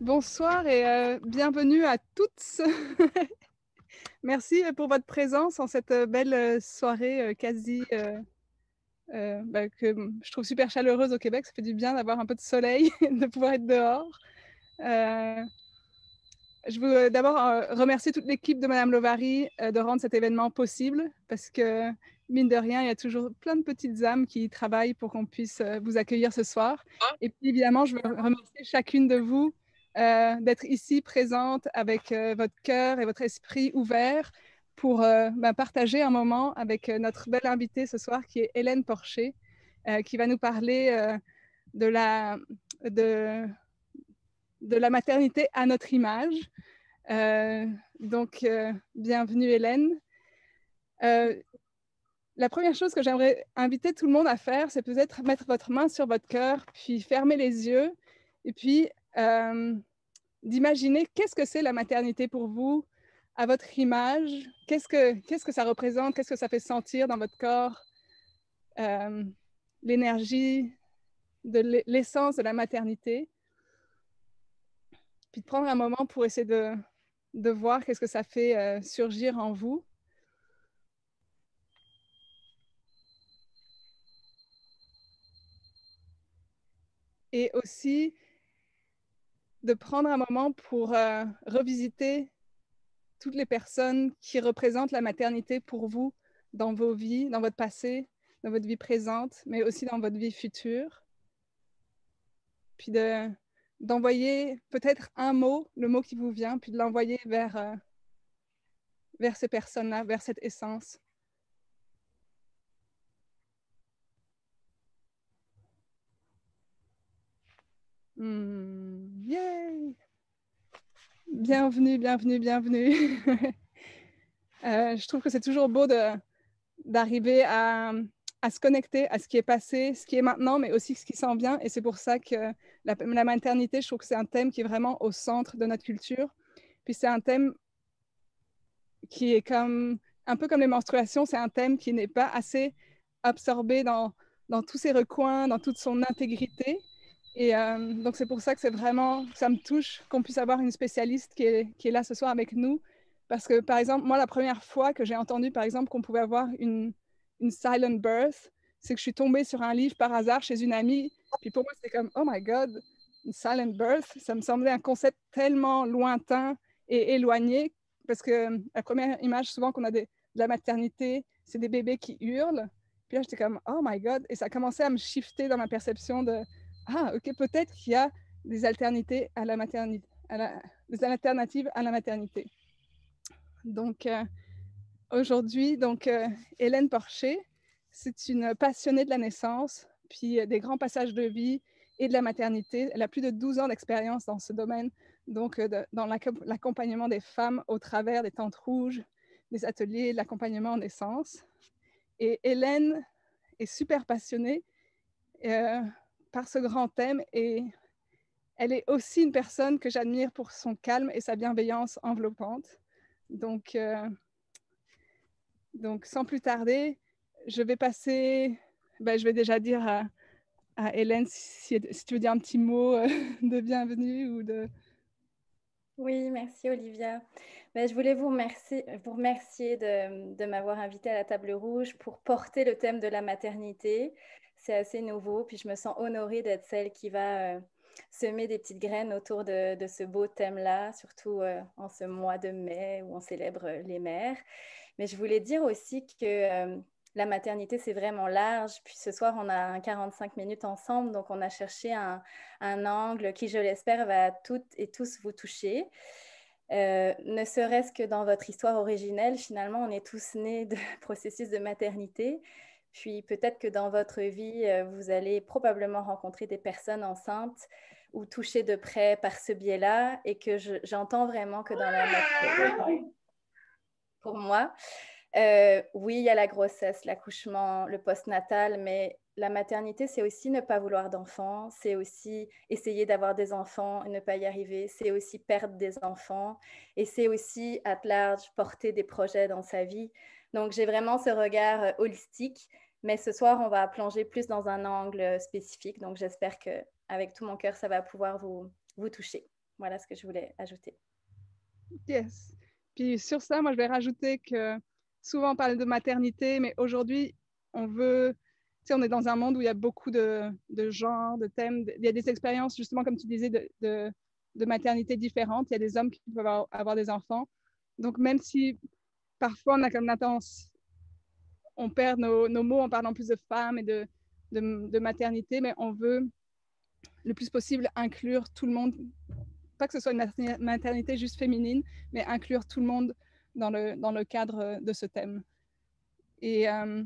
Bonsoir et euh, bienvenue à toutes. Merci pour votre présence en cette euh, belle euh, soirée quasi bah, que je trouve super chaleureuse au Québec. Ça fait du bien d'avoir un peu de soleil, de pouvoir être dehors. Je veux euh, d'abord euh, remercier toute l'équipe de Madame Lovary euh, de rendre cet événement possible parce que, mine de rien, il y a toujours plein de petites âmes qui travaillent pour qu'on puisse vous accueillir ce soir. Ah. Et puis, évidemment, je veux remercier chacune de vous d'être ici présente avec votre cœur et votre esprit ouvert pour ben, partager un moment avec notre belle invitée ce soir qui est Hélène Porcher, qui va nous parler de la... De, de la maternité à notre image. Euh, donc, euh, bienvenue Hélène. Euh, la première chose que j'aimerais inviter tout le monde à faire, c'est peut-être mettre votre main sur votre cœur, puis fermer les yeux, et puis d'imaginer qu'est-ce que c'est la maternité pour vous, à votre image, qu'est-ce que, qu'est-ce que ça représente, qu'est-ce que ça fait sentir dans votre corps, l'énergie, de l'essence de la maternité puis de prendre un moment pour essayer de, de voir qu'est-ce que ça fait euh, surgir en vous. Et aussi de prendre un moment pour euh, revisiter toutes les personnes qui représentent la maternité pour vous dans vos vies, dans votre passé, dans votre vie présente, mais aussi dans votre vie future. Puis de d'envoyer peut-être un mot, le mot qui vous vient, puis de l'envoyer vers, euh, vers ces personnes-là, vers cette essence. Hmm, bienvenue, bienvenue, bienvenue. Euh, je trouve que c'est toujours beau d'arriver à à se connecter à ce qui est passé, ce qui est maintenant, mais aussi ce qui s'en vient. Et c'est pour ça que la, la, maternité, je trouve que c'est un thème qui est vraiment au centre de notre culture. Puis c'est un thème qui est comme, un peu comme les menstruations, c'est un thème qui n'est pas assez absorbé dans, dans tous ses recoins, dans toute son intégrité. Et euh, donc c'est pour ça que c'est vraiment, ça me touche qu'on puisse avoir une spécialiste qui qui est là ce soir avec nous. Parce que par exemple, moi, la première fois que j'ai entendu, par exemple, qu'on pouvait avoir une, une silent birth, c'est que je suis tombée sur un livre par hasard chez une amie. Puis pour moi, c'était comme, oh my God, une silent birth, ça me semblait un concept tellement lointain et éloigné, parce que la première image souvent qu'on a de, de la maternité, c'est des bébés qui hurlent. Puis là, j'étais comme, oh my God, et ça commençait à me shifter dans ma perception de, ah, ok, peut-être qu'il y a des alternatives à la maternité, à des alternatives à la maternité. Donc, euh, aujourd'hui, donc euh, Hélène Porcher, c'est une passionnée de la naissance, puis euh, des grands passages de vie et de la maternité. Elle a plus de 12 ans d'expérience dans ce domaine, donc euh, dans l'accompagnement des femmes au travers des tentes rouges, des ateliers, de l'accompagnement en naissance. Et Hélène est super passionnée par ce grand thème et elle est aussi une personne que j'admire pour son calme et sa bienveillance enveloppante. Donc, donc, sans plus tarder, je vais passer, bah, je vais déjà dire à, Hélène si, tu veux dire un petit mot euh, de bienvenue ou de... Oui, merci Olivia. Bah, je voulais vous remercier, de, m'avoir invitée à la table rouge pour porter le thème de la maternité. C'est assez nouveau, puis je me sens honorée d'être celle qui va euh, semer des petites graines autour de, ce beau thème-là, surtout euh, en ce mois de mai où on célèbre les mères. Mais je voulais dire aussi que euh, la maternité, c'est vraiment large. Puis ce soir, on a un 45 minutes ensemble, donc on a cherché un, angle qui, je l'espère, va toutes et tous vous toucher. Euh, ne serait-ce que dans votre histoire originelle, finalement, on est tous nés de processus de maternité. Puis peut-être que dans votre vie, euh, vous allez probablement rencontrer des personnes enceintes ou touchées de près par ce biais-là, et que j'entends vraiment que dans la pour moi. Euh, oui, il y a la grossesse, l'accouchement, le postnatal, mais la maternité, c'est aussi ne pas vouloir d'enfants, c'est aussi essayer d'avoir des enfants et ne pas y arriver, c'est aussi perdre des enfants, et c'est aussi, à large, porter des projets dans sa vie. Donc, j'ai vraiment ce regard euh, holistique, mais ce soir, on va plonger plus dans un angle euh, spécifique, donc j'espère que, avec tout mon cœur, ça va pouvoir vous, vous toucher. Voilà ce que je voulais ajouter. Yes. Puis sur ça, moi, je vais rajouter que souvent on parle de maternité, mais aujourd'hui, on veut, tu sais, on est dans un monde où il y a beaucoup de, genres, de thèmes, il y a des expériences, justement, comme tu disais, de, maternité différentes. Il y a des hommes qui peuvent avoir, des enfants. Donc, même si parfois on a comme l'intention... on perd nos, mots en parlant plus de femmes et de, de maternité, mais on veut le plus possible inclure tout le monde pas que ce soit une maternité juste féminine, mais inclure tout le monde dans le, dans le cadre euh, de ce thème. Et euh,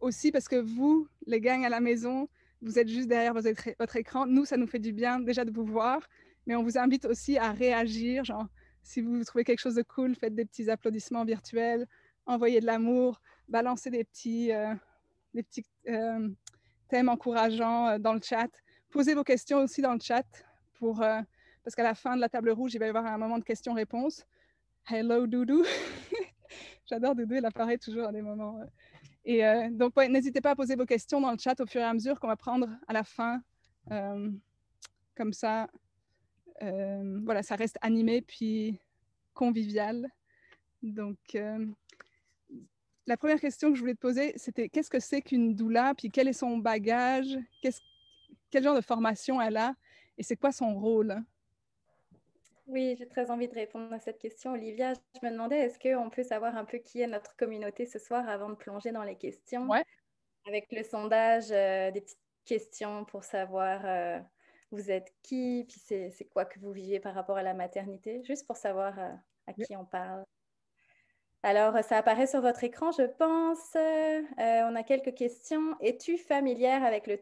aussi parce que vous, les gangs à la maison, vous êtes juste derrière votre écran. Nous, ça nous fait du bien déjà de vous voir, mais on vous invite aussi à réagir. Genre, si vous trouvez quelque chose de cool, faites des petits applaudissements virtuels, envoyez de l'amour, balancez des petits, euh, des petits thèmes encourageants dans le chat. Posez vos questions aussi dans le chat pour parce qu'à la fin de la table rouge, il va y avoir un moment de questions-réponses. Hello, Doudou. J'adore Doudou, il apparaît toujours à des moments. Euh. Et euh, donc, n'hésitez pas à poser vos questions dans le chat au fur et à mesure qu'on va prendre à la fin. Euh, comme ça, voilà, ça reste animé puis convivial. Donc, la première question que je voulais te poser, c'était qu'est-ce que c'est qu'une doula, puis quel est son bagage, quel genre de formation elle a, et c'est quoi son rôle oui, j'ai très envie de répondre à cette question, Olivia. Je me demandais, est-ce qu'on peut savoir un peu qui est notre communauté ce soir avant de plonger dans les questions Avec le sondage, euh, des petites questions pour savoir euh, vous êtes qui, puis c'est quoi que vous vivez par rapport à la maternité, juste pour savoir euh, à qui on parle. Alors, ça apparaît sur votre écran, je pense. on a quelques questions. Es-tu familière avec le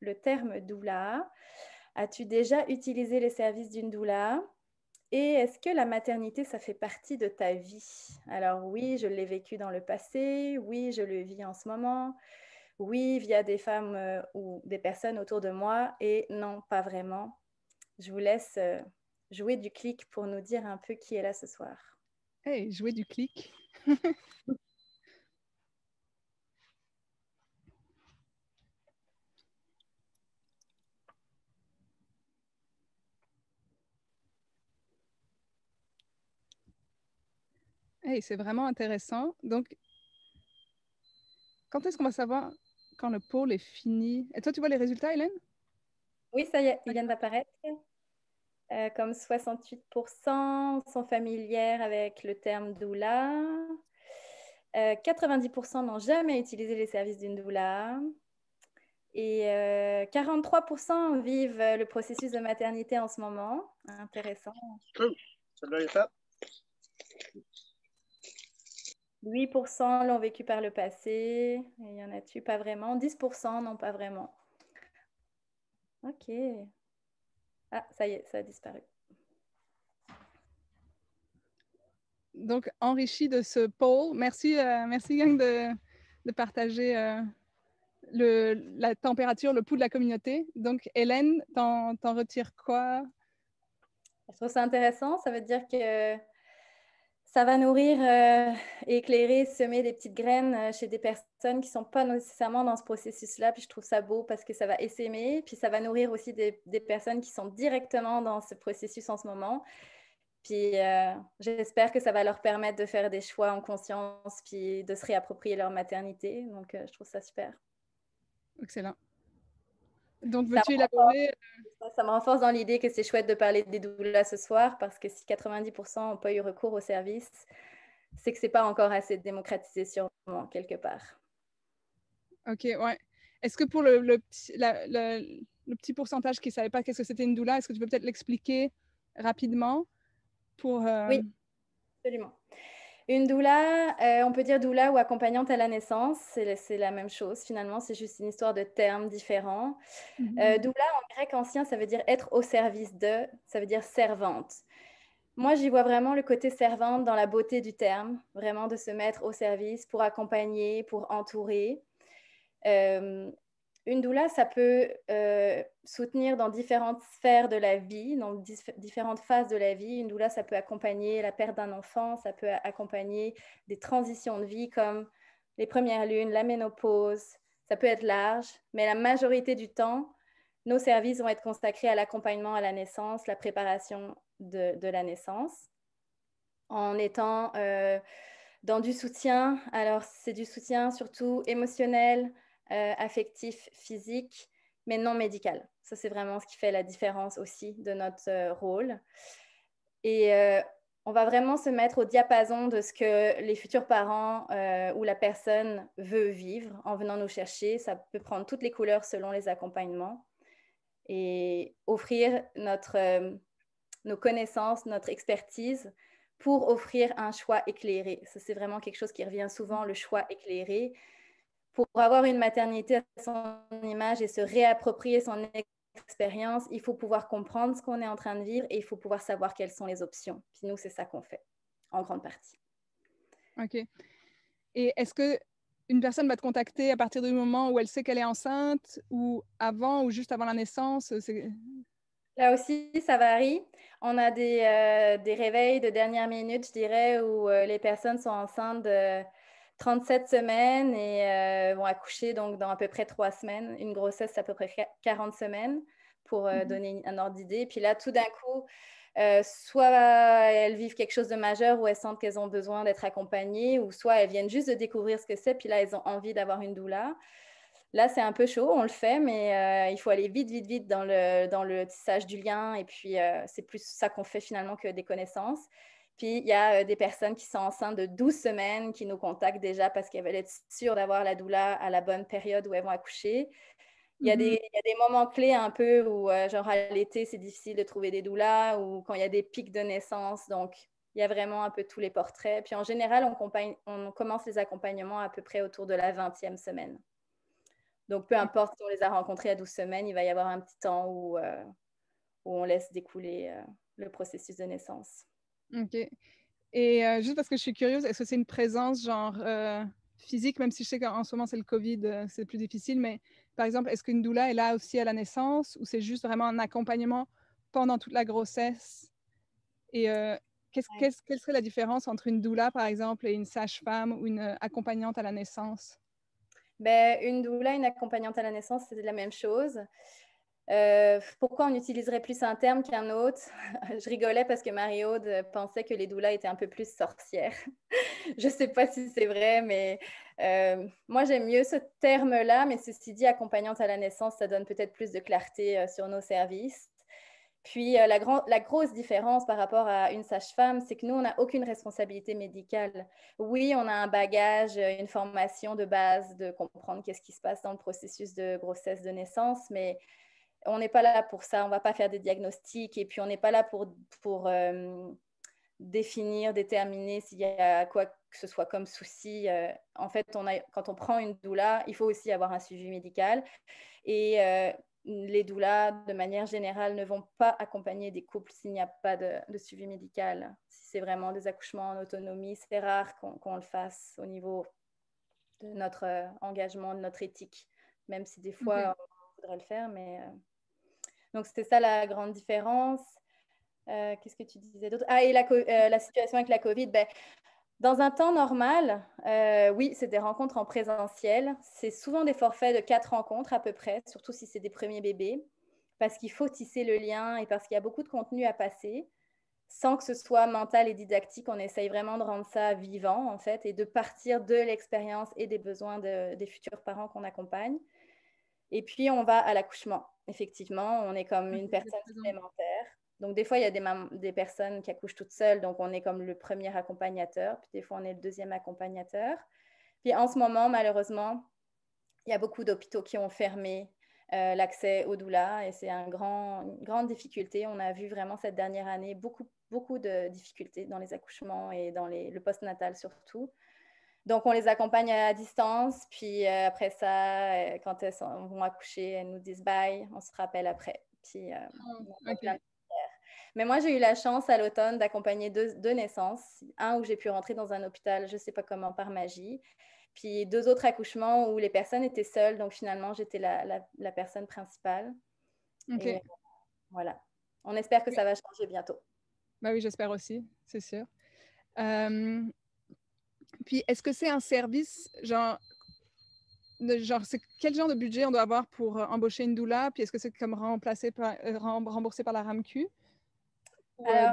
le terme doula As-tu déjà utilisé les services d'une doula et est-ce que la maternité, ça fait partie de ta vie Alors oui, je l'ai vécu dans le passé, oui, je le vis en ce moment, oui, via des femmes euh, ou des personnes autour de moi, et non, pas vraiment. Je vous laisse euh, jouer du clic pour nous dire un peu qui est là ce soir. Hey, jouer du clic c'est vraiment intéressant. Donc, quand est-ce qu'on va savoir quand le pôle est fini Et toi, tu vois les résultats, Hélène Oui, ça y est, ils viennent d'apparaître. Euh, comme 68% sont familières avec le terme doula. 90% euh, n'ont jamais utilisé les services d'une doula. Et 43% euh, vivent le processus de maternité en ce moment. Intéressant. Hum, ça. 8% l'ont vécu par le passé. Il y en a-tu pas vraiment 10% non, pas vraiment. OK. Ah, ça y est, ça a disparu. Donc, enrichi de ce poll. Merci, euh, merci Gang de, partager euh, la température, le pouls de la communauté. Donc, Hélène, t'en retires quoi? Je trouve ça intéressant. Ça veut dire que ça va nourrir, euh, éclairer, semer des petites graines euh, chez des personnes qui ne sont pas nécessairement dans ce processus-là. Puis je trouve ça beau parce que ça va essaimer. Puis ça va nourrir aussi des, personnes qui sont directement dans ce processus en ce moment. Puis euh, j'espère que ça va leur permettre de faire des choix en conscience, puis de se réapproprier leur maternité. Donc je trouve ça super. Excellent. Donc, veux-tu élaborer euh, Ça me renforce dans l'idée que c'est chouette de parler des doulas ce soir parce que si 90% n'ont pas eu recours au service, c'est que ce n'est pas encore assez démocratisé sûrement quelque part. Ok, ouais. Est-ce que pour le, petit pourcentage qui ne savait pas qu'est-ce que c'était une doula, est-ce que tu peux peut-être l'expliquer rapidement pour... Euh, oui, absolument. Une doula, euh, on peut dire doula ou accompagnante à la naissance, c'est la même chose finalement, c'est juste une histoire de termes différents. Mhm. Euh, doula en grec ancien, ça veut dire être au service de, ça veut dire servante. Moi, j'y vois vraiment le côté servante dans la beauté du terme, vraiment de se mettre au service pour accompagner, pour entourer. Euh, une doula, ça peut euh, soutenir dans différentes sphères de la vie, dans différentes phases de la vie. Une doula, ça peut accompagner la perte d'un enfant, ça peut accompagner des transitions de vie comme les premières lunes, la ménopause. Ça peut être large, mais la majorité du temps, nos services vont être consacrés à l'accompagnement à la naissance, la préparation de, la naissance, en étant euh, dans du soutien. Alors, c'est du soutien surtout émotionnel, euh, affectif, physique, mais non médical. Ça, c'est vraiment ce qui fait la différence aussi de notre euh, rôle. Et euh, on va vraiment se mettre au diapason de ce que les futurs parents ou la personne veut vivre en venant nous chercher. Ça peut prendre toutes les couleurs selon les accompagnements. Et offrir notre, nos connaissances, notre expertise pour offrir un choix éclairé. Ça, c'est vraiment quelque chose qui revient souvent, le choix éclairé pour avoir une maternité à son image et se réapproprier son expérience, il faut pouvoir comprendre ce qu'on est en train de vivre et il faut pouvoir savoir quelles sont les options. Puis nous, c'est ça qu'on fait, en grande partie. OK. Et est-ce que une personne va te contacter à partir du moment où elle sait qu'elle est enceinte ou avant ou juste avant la naissance Là aussi, ça varie. On a des, euh, des réveils de dernière minute, je dirais, où euh, les personnes sont enceintes 37 semaines et euh, vont accoucher donc dans à peu près 3 semaines. Une grossesse, c'est à peu près 40 semaines pour euh, mmh donner un ordre d'idée. Puis là, tout d'un coup, euh, soit elles vivent quelque chose de majeur ou elles sentent qu'elles ont besoin d'être accompagnées, ou soit elles viennent juste de découvrir ce que c'est, puis là, elles ont envie d'avoir une doula. Là, c'est un peu chaud, on le fait, mais il faut aller vite, vite, vite dans le, dans le tissage du lien. Et puis, c'est plus ça qu'on fait finalement que des connaissances. Puis il y a euh, des personnes qui sont enceintes de 12 semaines qui nous contactent déjà parce qu'elles veulent être sûres d'avoir la doula à la bonne période où elles vont accoucher. Il y, a des, mm-hmm. moments clés un peu où, euh, genre, à l'été, c'est difficile de trouver des doulas ou quand il y a des pics de naissance. Donc, il y a vraiment un peu tous les portraits. Puis en général, on, commence les accompagnements à peu près autour de la 20e semaine. Donc, peu importe si on les a rencontrés à 12 semaines, il va y avoir un petit temps où euh, on laisse découler le processus de naissance. OK. Et euh, juste parce que je suis curieuse, est-ce que c'est une présence genre euh, physique, même si je sais qu'en ce moment c'est le COVID, euh, c'est plus difficile, mais par exemple, est-ce qu'une doula est là aussi à la naissance ou c'est juste vraiment un accompagnement pendant toute la grossesse? Et quelle serait la différence entre une doula, par exemple, et une sage-femme ou une accompagnante à la naissance? Ben, une doula, une accompagnante à la naissance, c'est la même chose. Euh, pourquoi on utiliserait plus un terme qu'un autre Je rigolais parce que Marie-Aude pensait que les doulas étaient un peu plus sorcières. je ne sais pas si c'est vrai, mais euh, moi j'aime mieux ce terme-là. Mais ceci dit, accompagnante à la naissance, ça donne peut-être plus de clarté euh, sur nos services. Puis la, la, grosse différence par rapport à une sage-femme, c'est que nous, on n'a aucune responsabilité médicale. Oui, on a un bagage, une formation de base, de comprendre qu'est-ce qui se passe dans le processus de grossesse, de naissance, mais on n'est pas là pour ça, on va pas faire des diagnostics et puis on n'est pas là pour, pour euh, définir, déterminer s'il y a quoi que ce soit comme souci. Euh. en fait, quand on prend une doula, il faut aussi avoir un suivi médical et euh, les doulas, de manière générale, ne vont pas accompagner des couples s'il n'y a pas de, suivi médical. Si c'est vraiment des accouchements en autonomie, c'est rare qu'on le fasse au niveau de notre engagement, de notre éthique, même si des fois mhm. on voudrait le faire, mais donc, c'était ça la grande différence. Euh, qu'est-ce que tu disais d'autre Ah, et euh, la, situation avec la COVID. Ben, dans un temps normal, euh, oui, c'est des rencontres en présentiel. C'est souvent des forfaits de quatre rencontres à peu près, surtout si c'est des premiers bébés, parce qu'il faut tisser le lien et parce qu'il y a beaucoup de contenu à passer. Sans que ce soit mental et didactique, on essaye vraiment de rendre ça vivant, en fait, et de partir de l'expérience et des besoins des futurs parents qu'on accompagne. Et puis, on va à l'accouchement effectivement, on est comme une personne supplémentaire. Donc, des fois, il y a des, personnes qui accouchent toutes seules, donc on est comme le premier accompagnateur, puis des fois, on est le deuxième accompagnateur. Puis en ce moment, malheureusement, il y a beaucoup d'hôpitaux qui ont fermé euh, l'accès aux doula et c'est un grand, une grande difficulté. On a vu vraiment cette dernière année beaucoup, beaucoup de difficultés dans les accouchements et dans les, le postnatal surtout. Donc, on les accompagne à distance. Puis euh, après ça, euh, quand elles vont accoucher, elles nous disent bye, on se rappelle après. Puis, euh, ah, Mais moi, j'ai eu la chance à l'automne d'accompagner deux, naissances. Un où j'ai pu rentrer dans un hôpital, je ne sais pas comment, par magie. Puis deux autres accouchements où les personnes étaient seules. Donc finalement, j'étais la, personne principale. voilà. On espère que ça va changer bientôt. Bah oui, j'espère aussi, c'est sûr. Puis est-ce que c'est un service, genre, genre quel genre de budget on doit avoir pour euh, embaucher une doula? Puis est-ce que c'est comme par, euh, remboursé par la RAMQ? Ou, euh,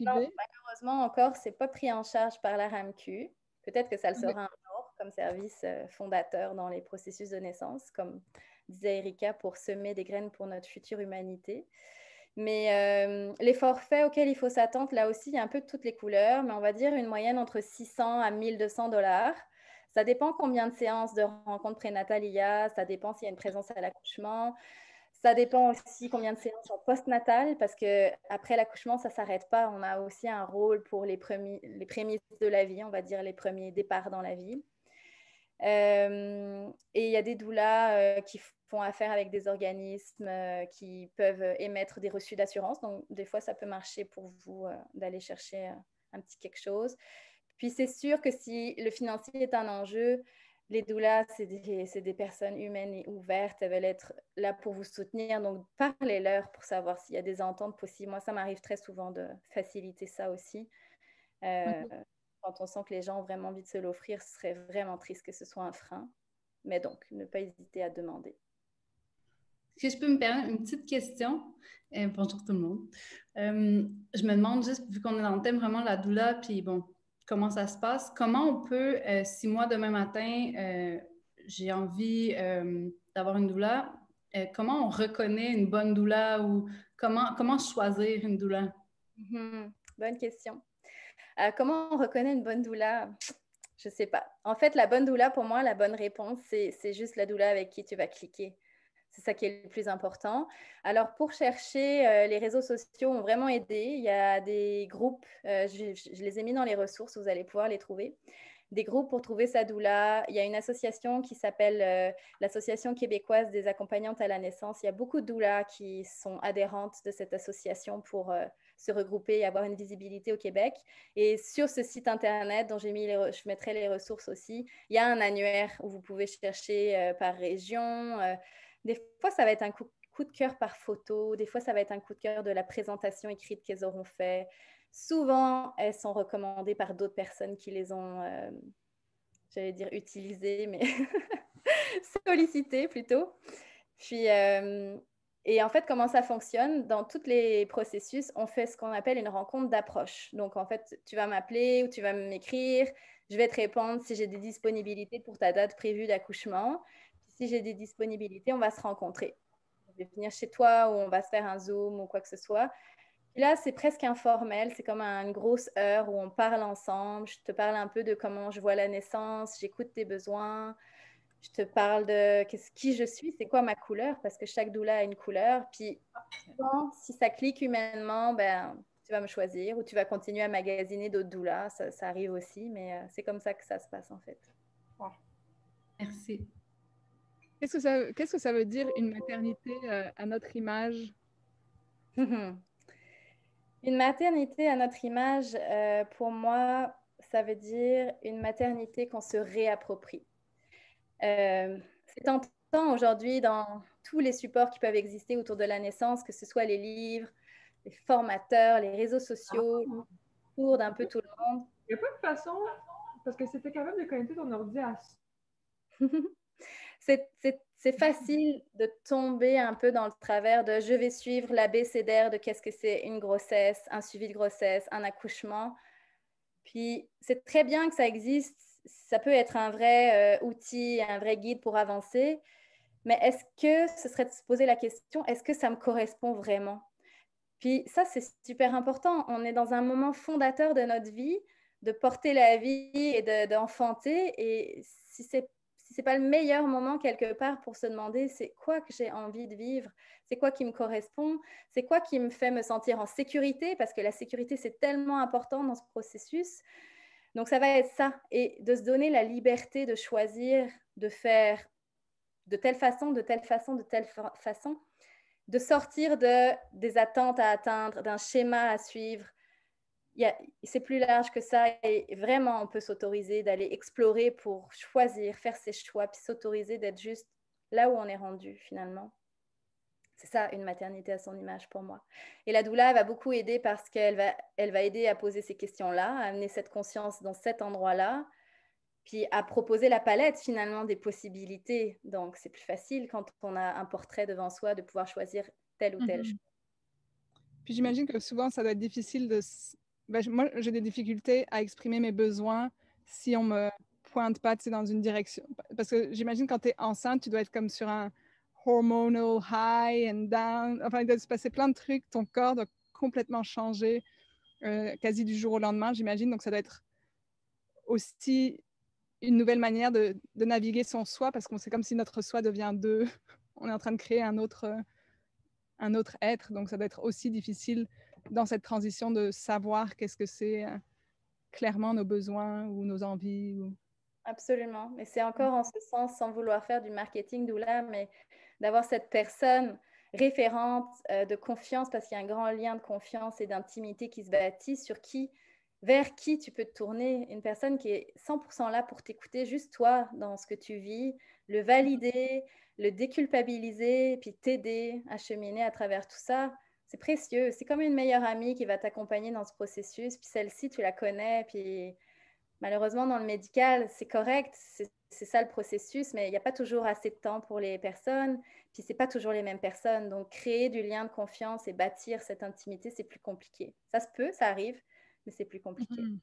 malheureusement encore, c'est pas pris en charge par la RAMQ. Peut-être que ça le sera encore comme service fondateur dans les processus de naissance, comme disait Erika, pour semer des graines pour notre future humanité. Mais euh, les forfaits auxquels il faut s'attendre, là aussi, il y a un peu de toutes les couleurs, mais on va dire une moyenne entre 600 à 1200 dollars. Ça dépend combien de séances de rencontres prénatales il y a, ça dépend s'il y a une présence à l'accouchement, ça dépend aussi combien de séances en postnatal, parce que après l'accouchement, ça ne s'arrête pas. On a aussi un rôle pour les, premiers, les prémices de la vie, on va dire les premiers départs dans la vie. Euh, et il y a des doulas euh, qui qui font affaire avec des organismes euh, qui peuvent émettre des reçus d'assurance. Donc, des fois, ça peut marcher pour vous euh, d'aller chercher euh, un petit quelque chose. Puis, c'est sûr que si le financier est un enjeu, les doulas, c'est des, personnes humaines et ouvertes. Elles veulent être là pour vous soutenir. Donc, parlez-leur pour savoir s'il y a des ententes possibles. Moi, ça m'arrive très souvent de faciliter ça aussi. Mhm. Quand on sent que les gens ont vraiment envie de se l'offrir, ce serait vraiment triste que ce soit un frein. Mais donc, ne pas hésiter à demander que je peux me permettre une petite question, euh, bonjour tout le monde. Euh, je me demande juste, vu qu'on est dans le thème vraiment la doula, puis bon, comment ça se passe, comment on peut, euh, si moi demain matin, j'ai envie d'avoir une doula, comment on reconnaît une bonne doula ou comment, comment choisir une doula? Mm-hmm. Bonne question. comment on reconnaît une bonne doula? Je ne sais pas. En fait, la bonne doula, pour moi, la bonne réponse, c'est juste la doula avec qui tu vas cliquer. C'est ça qui est le plus important. Alors pour chercher, euh, les réseaux sociaux ont vraiment aidé. Il y a des groupes, euh, je, les ai mis dans les ressources, vous allez pouvoir les trouver. Des groupes pour trouver sa doula. Il y a une association qui s'appelle euh, l'Association québécoise des accompagnantes à la naissance. Il y a beaucoup de doulas qui sont adhérentes de cette association pour se regrouper et avoir une visibilité au Québec. Et sur ce site internet dont j'ai mis, je mettrai les ressources aussi, il y a un annuaire où vous pouvez chercher par région. Des fois, ça va être un coup, de cœur par photo, des fois, ça va être un coup de cœur de la présentation écrite qu'elles auront fait. Souvent, elles sont recommandées par d'autres personnes qui les ont, euh, j'allais dire utilisées, mais sollicitées plutôt. Euh, et en fait, comment ça fonctionne Dans tous les processus, on fait ce qu'on appelle une rencontre d'approche. Donc, en fait, tu vas m'appeler ou tu vas m'écrire, je vais te répondre si j'ai des disponibilités pour ta date prévue d'accouchement si j'ai des disponibilités, on va se rencontrer. Je vais venir chez toi ou on va se faire un Zoom ou quoi que ce soit. là, c'est presque informel, c'est comme une grosse heure où on parle ensemble. Je te parle un peu de comment je vois la naissance, j'écoute tes besoins, je te parle de qui je suis, c'est quoi ma couleur, parce que chaque doula a une couleur. Puis si ça clique humainement, ben, tu vas me choisir ou tu vas continuer à magasiner d'autres doulas. ça, arrive aussi, mais euh, c'est comme ça que ça se passe en fait. Merci. Qu'est-ce que ça, veut dire une maternité euh, à notre image Une maternité à notre image, euh, pour moi, ça veut dire une maternité qu'on se réapproprie. Euh, c'est temps aujourd'hui dans tous les supports qui peuvent exister autour de la naissance, que ce soit les livres, les formateurs, les réseaux sociaux, ah. cours d'un peu tout le monde. Il n'y a pas de façon, parce que c'était quand même de connecter ton ordi à c'est facile de tomber un peu dans le travers de je vais suivre la BCDR, de qu'est-ce que c'est une grossesse, un suivi de grossesse, un accouchement. Puis c'est très bien que ça existe, ça peut être un vrai euh, outil, un vrai guide pour avancer, mais est-ce que ce serait de se poser la question, est-ce que ça me correspond vraiment Puis ça, c'est super important. On est dans un moment fondateur de notre vie, de porter la vie et d'enfanter. et si c'est c'est pas le meilleur moment quelque part pour se demander c'est quoi que j'ai envie de vivre, c'est quoi qui me correspond, c'est quoi qui me fait me sentir en sécurité, parce que la sécurité, c'est tellement important dans ce processus. Donc ça va être ça, et de se donner la liberté de choisir, de faire de telle façon, de telle façon, de telle façon, de sortir de, des attentes à atteindre, d'un schéma à suivre, c'est plus large que ça et vraiment on peut s'autoriser d'aller explorer pour choisir, faire ses choix, puis s'autoriser d'être juste là où on est rendu finalement. C'est ça une maternité à son image pour moi. Et la doula va beaucoup aider parce qu'elle va, elle va aider à poser ces questions-là, à amener cette conscience dans cet endroit-là, puis à proposer la palette finalement des possibilités. Donc c'est plus facile quand on a un portrait devant soi de pouvoir choisir tel ou tel mhm. Puis j'imagine que souvent, ça doit être difficile de, ben, moi, j'ai des difficultés à exprimer mes besoins si on me pointe pas dans une direction. Parce que j'imagine quand tu es enceinte, tu dois être comme sur un hormonal high and down. Enfin, il doit se passer plein de trucs. Ton corps doit complètement changer euh, quasi du jour au lendemain, j'imagine. Donc, ça doit être aussi une nouvelle manière de, naviguer son soi parce qu'on sait comme si notre soi devient deux. On est en train de créer un autre, un autre être. Donc, ça doit être aussi difficile dans cette transition de savoir qu'est-ce que c'est euh, clairement nos besoins ou nos envies. Absolument. Mais c'est encore mm. en ce sens, sans vouloir faire du marketing d'où là, mais d'avoir cette personne référente euh, de confiance, parce qu'il y a un grand lien de confiance et d'intimité qui se bâtit sur qui, vers qui tu peux te tourner. Une personne qui est 100% là pour t'écouter, juste toi, dans ce que tu vis, le mm. valider, le déculpabiliser, puis t'aider à cheminer à travers tout ça c'est précieux. C'est comme une meilleure amie qui va t'accompagner dans ce processus. Puis celle-ci, tu la connais. Puis malheureusement, dans le médical, c'est correct. C'est ça le processus, mais il n'y a pas toujours assez de temps pour les personnes. Puis c'est pas toujours les mêmes personnes. Donc créer du lien de confiance et bâtir cette intimité, c'est plus compliqué. Ça se peut, ça arrive, mais c'est plus compliqué. Mm-hmm.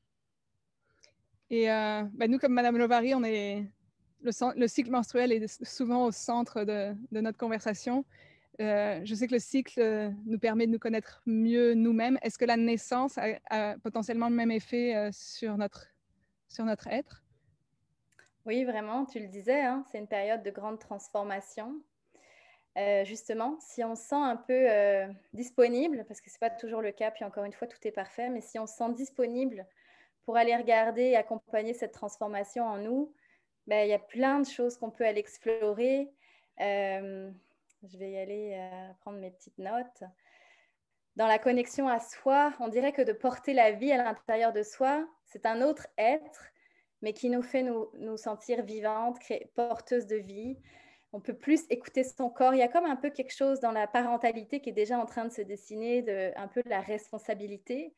Et euh, ben, nous, comme Madame Lovary, on est le, cycle menstruel est souvent au centre de, de notre conversation. Euh, je sais que le cycle euh, nous permet de nous connaître mieux nous-mêmes. Est-ce que la naissance a, potentiellement le même effet euh, sur, notre, sur notre être Oui, vraiment, tu le disais, hein, c'est une période de grande transformation. justement, si on se sent un peu disponible, parce que ce n'est pas toujours le cas, puis encore une fois, tout est parfait, mais si on se sent disponible pour aller regarder et accompagner cette transformation en nous, ben, il y a plein de choses qu'on peut aller explorer. Euh, je vais y aller euh, prendre mes petites notes. Dans la connexion à soi, on dirait que de porter la vie à l'intérieur de soi, c'est un autre être, mais qui nous fait nous, sentir vivantes, porteuses de vie. On peut plus écouter son corps. Il y a comme un peu quelque chose dans la parentalité qui est déjà en train de se dessiner, de, un peu de la responsabilité.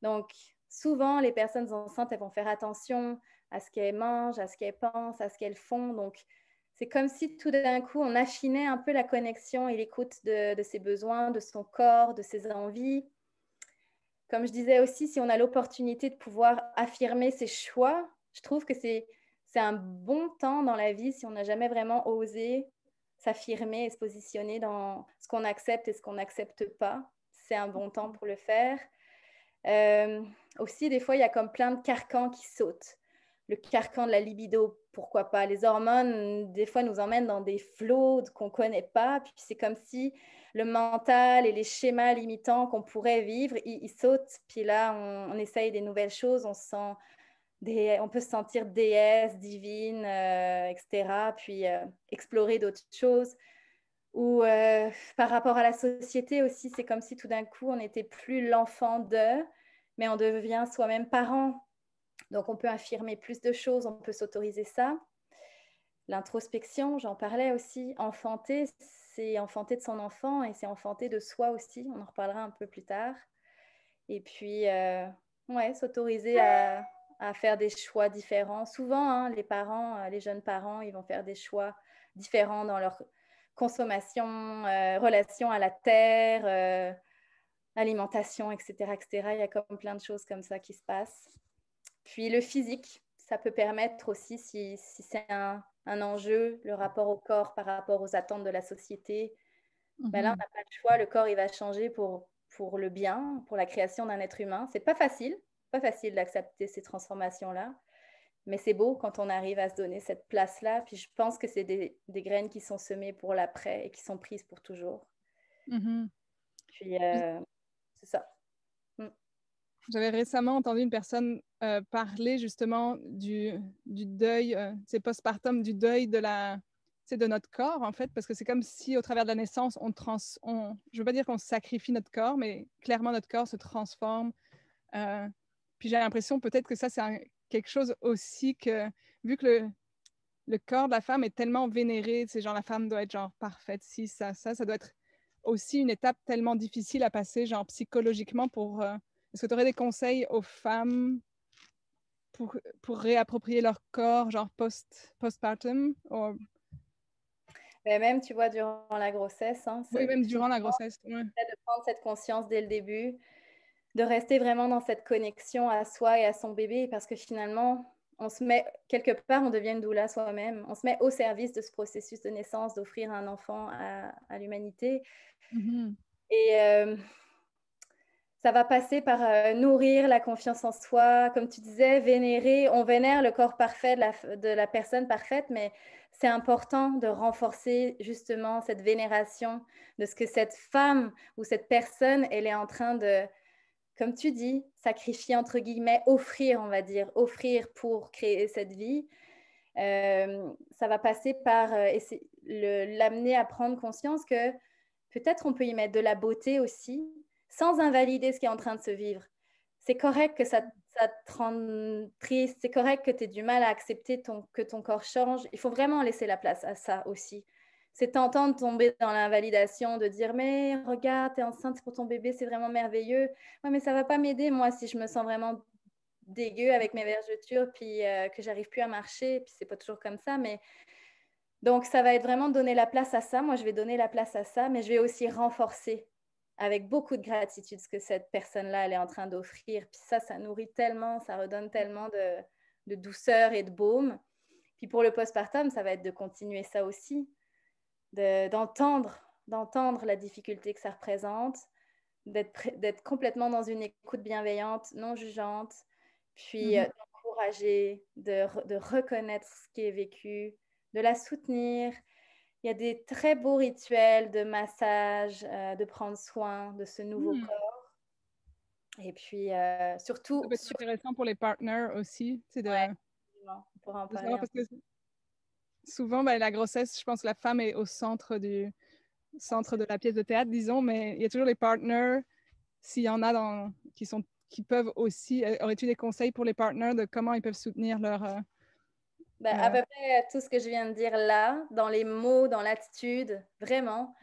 Donc, souvent, les personnes enceintes, elles vont faire attention à ce qu'elles mangent, à ce qu'elles pensent, à ce qu'elles font. Donc, c'est comme si tout d'un coup, on affinait un peu la connexion et l'écoute de, ses besoins, de son corps, de ses envies. Comme je disais aussi, si on a l'opportunité de pouvoir affirmer ses choix, je trouve que c'est un bon temps dans la vie si on n'a jamais vraiment osé s'affirmer et se positionner dans ce qu'on accepte et ce qu'on n'accepte pas. C'est un bon temps pour le faire. Euh, aussi, des fois, il y a comme plein de carcans qui sautent. Le carcan de la libido pourquoi pas. Les hormones, mm, des fois, nous emmènent dans des flots qu'on ne connaît pas. Puis c'est comme si le mental et les schémas limitants qu'on pourrait vivre, ils, sautent. Puis là, on, essaye des nouvelles choses, on, sent on peut se sentir déesse, divine, euh, etc. Puis euh, explorer d'autres choses. Ou euh, par rapport à la société aussi, c'est comme si tout d'un coup, on n'était plus l'enfant d'eux, mais on devient soi-même parent donc on peut affirmer plus de choses, on peut s'autoriser ça. L'introspection, j'en parlais aussi, enfanter, c'est enfanter de son enfant et c'est enfanter de soi aussi, on en reparlera un peu plus tard. Et puis, euh, ouais, s'autoriser à, faire des choix différents. Souvent, hein, les parents, euh, les jeunes parents, ils vont faire des choix différents dans leur consommation, euh, relation à la terre, alimentation, etc., etc. Il y a comme plein de choses comme ça qui se passent. Puis le physique, ça peut permettre aussi, si, c'est un, enjeu, le rapport au corps par rapport aux attentes de la société. Ben là, on n'a mhm. pas le choix, le corps, il va changer pour, pour le bien, pour la création d'un être humain. C'est pas facile, pas facile d'accepter ces transformations-là. Mais c'est beau quand on arrive à se donner cette place-là. Puis je pense que c'est des, graines qui sont semées pour l'après et qui sont prises pour toujours. Mhm. Euh, Puis c'est ça. J'avais récemment entendu une personne euh, parler justement du, du deuil, euh, c'est postpartum, du deuil de la de notre corps en fait parce que c'est comme si au travers de la naissance on trans on je veux pas dire qu'on sacrifie notre corps mais clairement notre corps se transforme euh, puis j'ai l'impression peut-être que ça c'est quelque chose aussi que vu que le, le corps de la femme est tellement vénéré c'est genre la femme doit être genre parfaite si ça ça ça doit être aussi une étape tellement difficile à passer genre psychologiquement pour est-ce que tu aurais des conseils aux femmes pour, pour réapproprier leur corps, genre post, postpartum ben, même, tu vois, durant la grossesse. Hein, oui, même durant la grossesse. De prendre cette conscience dès le début, de rester vraiment dans cette connexion à soi et à son bébé, parce que finalement, on se met quelque part, on devient une doula soi-même. On se met au service de ce processus de naissance, d'offrir un enfant à, l'humanité. Mm-hmm. Et euh, ça va passer par euh, nourrir la confiance en soi, comme tu disais, vénérer. On vénère le corps parfait de la, personne parfaite, mais c'est important de renforcer justement cette vénération de ce que cette femme ou cette personne, elle est en train de, comme tu dis, sacrifier, entre guillemets, offrir, on va dire, offrir pour créer cette vie. Euh, ça va passer par euh, l'amener à prendre conscience que peut-être on peut y mettre de la beauté aussi, sans invalider ce qui est en train de se vivre. C'est correct que ça, te rend triste, c'est correct que tu aies du mal à accepter que ton corps change. Il faut vraiment laisser la place à ça aussi. C'est tentant de tomber dans l'invalidation, de dire mais regarde, tu es enceinte pour ton bébé, c'est vraiment merveilleux. mais ça va pas m'aider moi si je me sens vraiment dégueu avec mes vergetures puis euh, que j'arrive plus à marcher, puis c'est pas toujours comme ça mais donc ça va être vraiment donner la place à ça. Moi, je vais donner la place à ça, mais je vais aussi renforcer avec beaucoup de gratitude ce que cette personne-là, elle est en train d'offrir. Puis ça, ça nourrit tellement, ça redonne tellement de, douceur et de baume. Puis pour le postpartum, ça va être de continuer ça aussi, d'entendre, d'entendre la difficulté que ça représente, d'être complètement dans une écoute bienveillante, non jugeante, puis mhm. euh, d'encourager, de, reconnaître ce qui est vécu, de la soutenir, il y a des très beaux rituels de massage, euh, de prendre soin de ce nouveau hmm. corps. Et puis, euh, surtout... Ça intéressant pour les partners aussi. c'est de, pour en souvent, ben, la grossesse, je pense que la femme est au centre, du, centre de la pièce de théâtre, disons, mais il y a toujours les partners, s'il y en a dans, qui, sont, qui peuvent aussi... Euh, aurais-tu des conseils pour les partners de comment ils peuvent soutenir leur... Ben, à peu près tout ce que je viens de dire là, dans les mots, dans l'attitude, vraiment,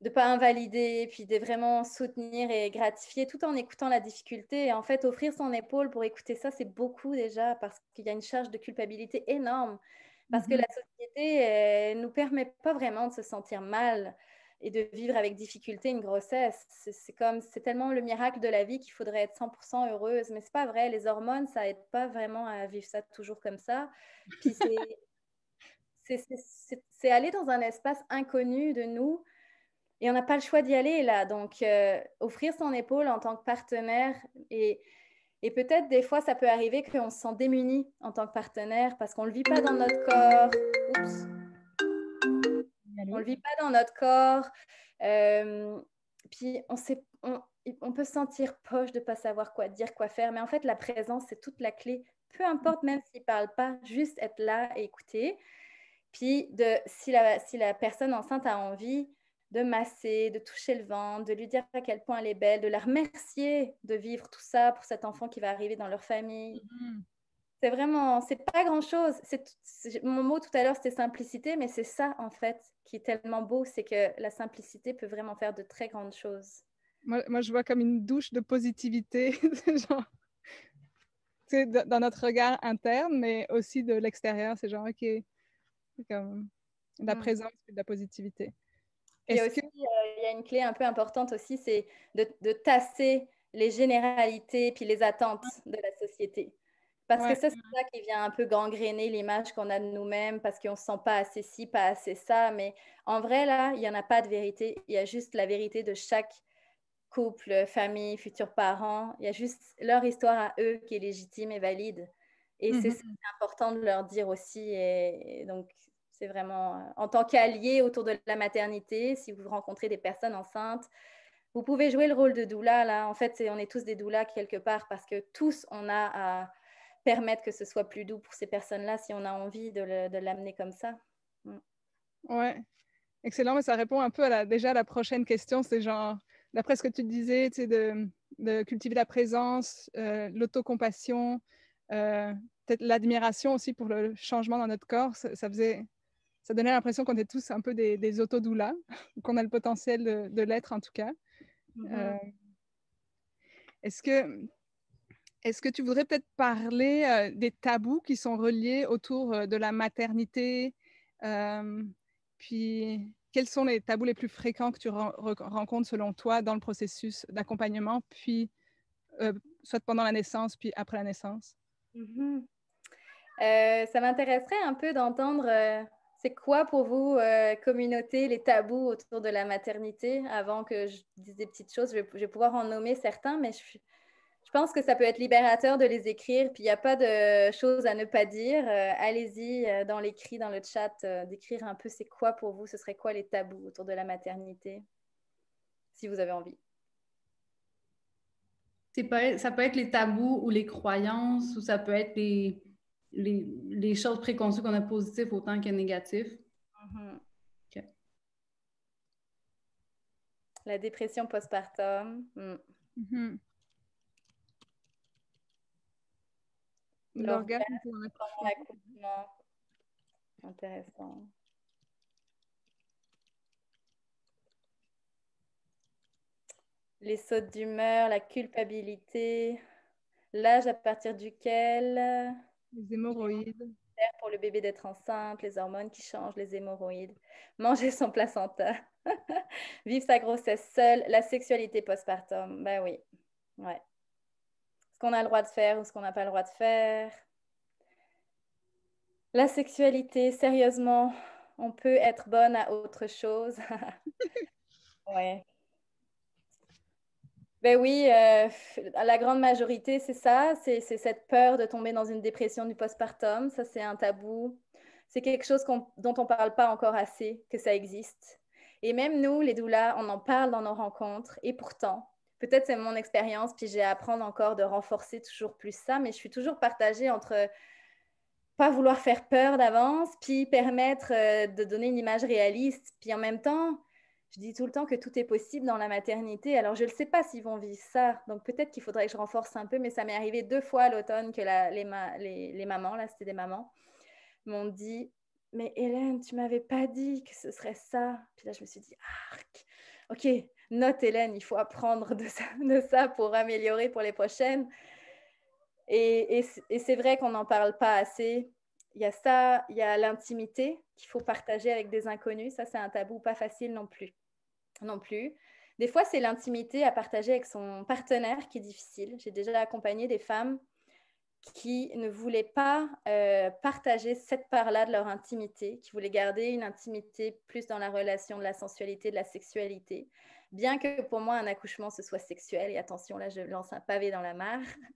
de ne pas invalider, puis de vraiment soutenir et gratifier tout en écoutant la difficulté. Et en fait, offrir son épaule pour écouter ça, c'est beaucoup déjà, parce qu'il y a une charge de culpabilité énorme, parce que mhm. la société ne nous permet pas vraiment de se sentir mal et de vivre avec difficulté une grossesse. C'est comme, c'est tellement le miracle de la vie qu'il faudrait être 100% heureuse, mais c'est pas vrai. Les hormones, ça aide pas vraiment à vivre ça toujours comme ça. Puis c'est aller dans un espace inconnu de nous et on n'a pas le choix d'y aller là. Donc, euh, offrir son épaule en tant que partenaire et et peut-être des fois, ça peut arriver qu'on se sent démuni en tant que partenaire parce qu'on ne le vit pas dans notre corps. Oups on ne le vit pas dans notre corps. Euh, puis on, peut sentir poche de ne pas savoir quoi dire, quoi faire. Mais en fait, la présence, c'est toute la clé. Peu importe, même s'il ne parle pas, juste être là et écouter. Puis de, si, la, personne enceinte a envie de masser, de toucher le ventre, de lui dire à quel point elle est belle, de la remercier de vivre tout ça pour cet enfant qui va arriver dans leur famille. Mm-hmm. C'est vraiment, c'est pas grand chose. C'est, mon mot tout à l'heure, c'était simplicité, mais c'est ça en fait qui est tellement beau, c'est que la simplicité peut vraiment faire de très grandes choses. Moi, je vois comme une douche de positivité, genre, c'est dans notre regard interne, mais aussi de l'extérieur. C'est genre, ok, comme la mm. présence de la positivité. Il y, aussi, euh, il y a une clé un peu importante aussi, c'est de, de tasser les généralités puis les attentes de la société. Parce que ça, c'est ça qui vient un peu gangréner l'image qu'on a de nous-mêmes, parce qu'on ne se sent pas assez ci, pas assez ça. Mais en vrai, là, il n'y en a pas de vérité. Il y a juste la vérité de chaque couple, famille, futurs parents. Il y a juste leur histoire à eux qui est légitime et valide. Et mmh c'est important de leur dire aussi. Et donc, c'est vraiment euh, en tant qu'allié autour de la maternité, si vous rencontrez des personnes enceintes, vous pouvez jouer le rôle de doula. Là, en fait, on est tous des doulas quelque part parce que tous on a à permettre que ce soit plus doux pour ces personnes-là si on a envie de l'amener comme ça. Mm. Ouais, excellent. Mais ça répond un peu à la, déjà à la prochaine question. C'est genre, d'après ce que tu disais, tu sais, de, cultiver la présence, euh, l'autocompassion, euh, peut-être l'admiration aussi pour le changement dans notre corps. Ça, faisait, ça donnait l'impression qu'on était tous un peu des, des autodoulas, qu'on a le potentiel de, l'être en tout cas. Mm-hmm. Euh, est-ce que est-ce que tu voudrais peut-être parler des tabous qui sont reliés autour de la maternité Puis, quels sont les tabous les plus fréquents que tu rencontres selon toi dans le processus d'accompagnement, puis soit pendant la naissance, puis après la naissance mmh euh, Ça m'intéresserait un peu d'entendre c'est quoi pour vous, communauté, les tabous autour de la maternité Avant que je dise des petites choses, je vais, pouvoir en nommer certains, mais je, suis je pense que ça peut être libérateur de les écrire. Puis il n'y a pas de choses à ne pas dire. Euh, allez-y euh, dans l'écrit, dans le chat, euh, d'écrire un peu c'est quoi pour vous, ce serait quoi les tabous autour de la maternité, si vous avez envie. Pas, ça peut être les tabous ou les croyances, ou ça peut être les, les, choses préconçues qu'on a positives autant que négatif mhm. La dépression postpartum. Hmm. Mhm. pour un Intéressant. Les sautes d'humeur, la culpabilité, l'âge à partir duquel. Euh, les hémorroïdes. Pour le bébé d'être enceinte, les hormones qui changent, les hémorroïdes. Manger son placenta. Vivre sa grossesse seule, la sexualité postpartum. Ben oui. Ouais qu'on a le droit de faire ou ce qu'on n'a pas le droit de faire. La sexualité, sérieusement, on peut être bonne à autre chose. ouais. Ben oui, euh, la grande majorité, c'est ça, c'est cette peur de tomber dans une dépression du postpartum. Ça, c'est un tabou. C'est quelque chose dont on ne parle pas encore assez, que ça existe. Et même nous, les doulas, on en parle dans nos rencontres. Et pourtant, peut-être c'est mon expérience, puis j'ai à apprendre encore de renforcer toujours plus ça, mais je suis toujours partagée entre euh, pas vouloir faire peur d'avance, puis permettre euh, de donner une image réaliste, puis en même temps, je dis tout le temps que tout est possible dans la maternité. Alors, je ne sais pas s'ils vont vivre ça. Donc, peut-être qu'il faudrait que je renforce un peu, mais ça m'est arrivé deux fois à l'automne que les, mamans, là, c'était des mamans, m'ont dit Mais Hélène, tu m'avais pas dit que ce serait ça. Puis là, je me suis dit Arc, OK, note Hélène, il faut apprendre de ça, pour améliorer pour les prochaines. Et, c'est vrai qu'on n'en parle pas assez. Il y a ça, il y a l'intimité qu'il faut partager avec des inconnus. Ça, c'est un tabou pas facile non plus. Non plus. Des fois, c'est l'intimité à partager avec son partenaire qui est difficile. J'ai déjà accompagné des femmes qui ne voulaient pas euh, partager cette part-là de leur intimité, qui voulaient garder une intimité plus dans la relation de la sensualité, de la sexualité, bien que pour moi un accouchement ce soit sexuel, et attention là je lance un pavé dans la mare,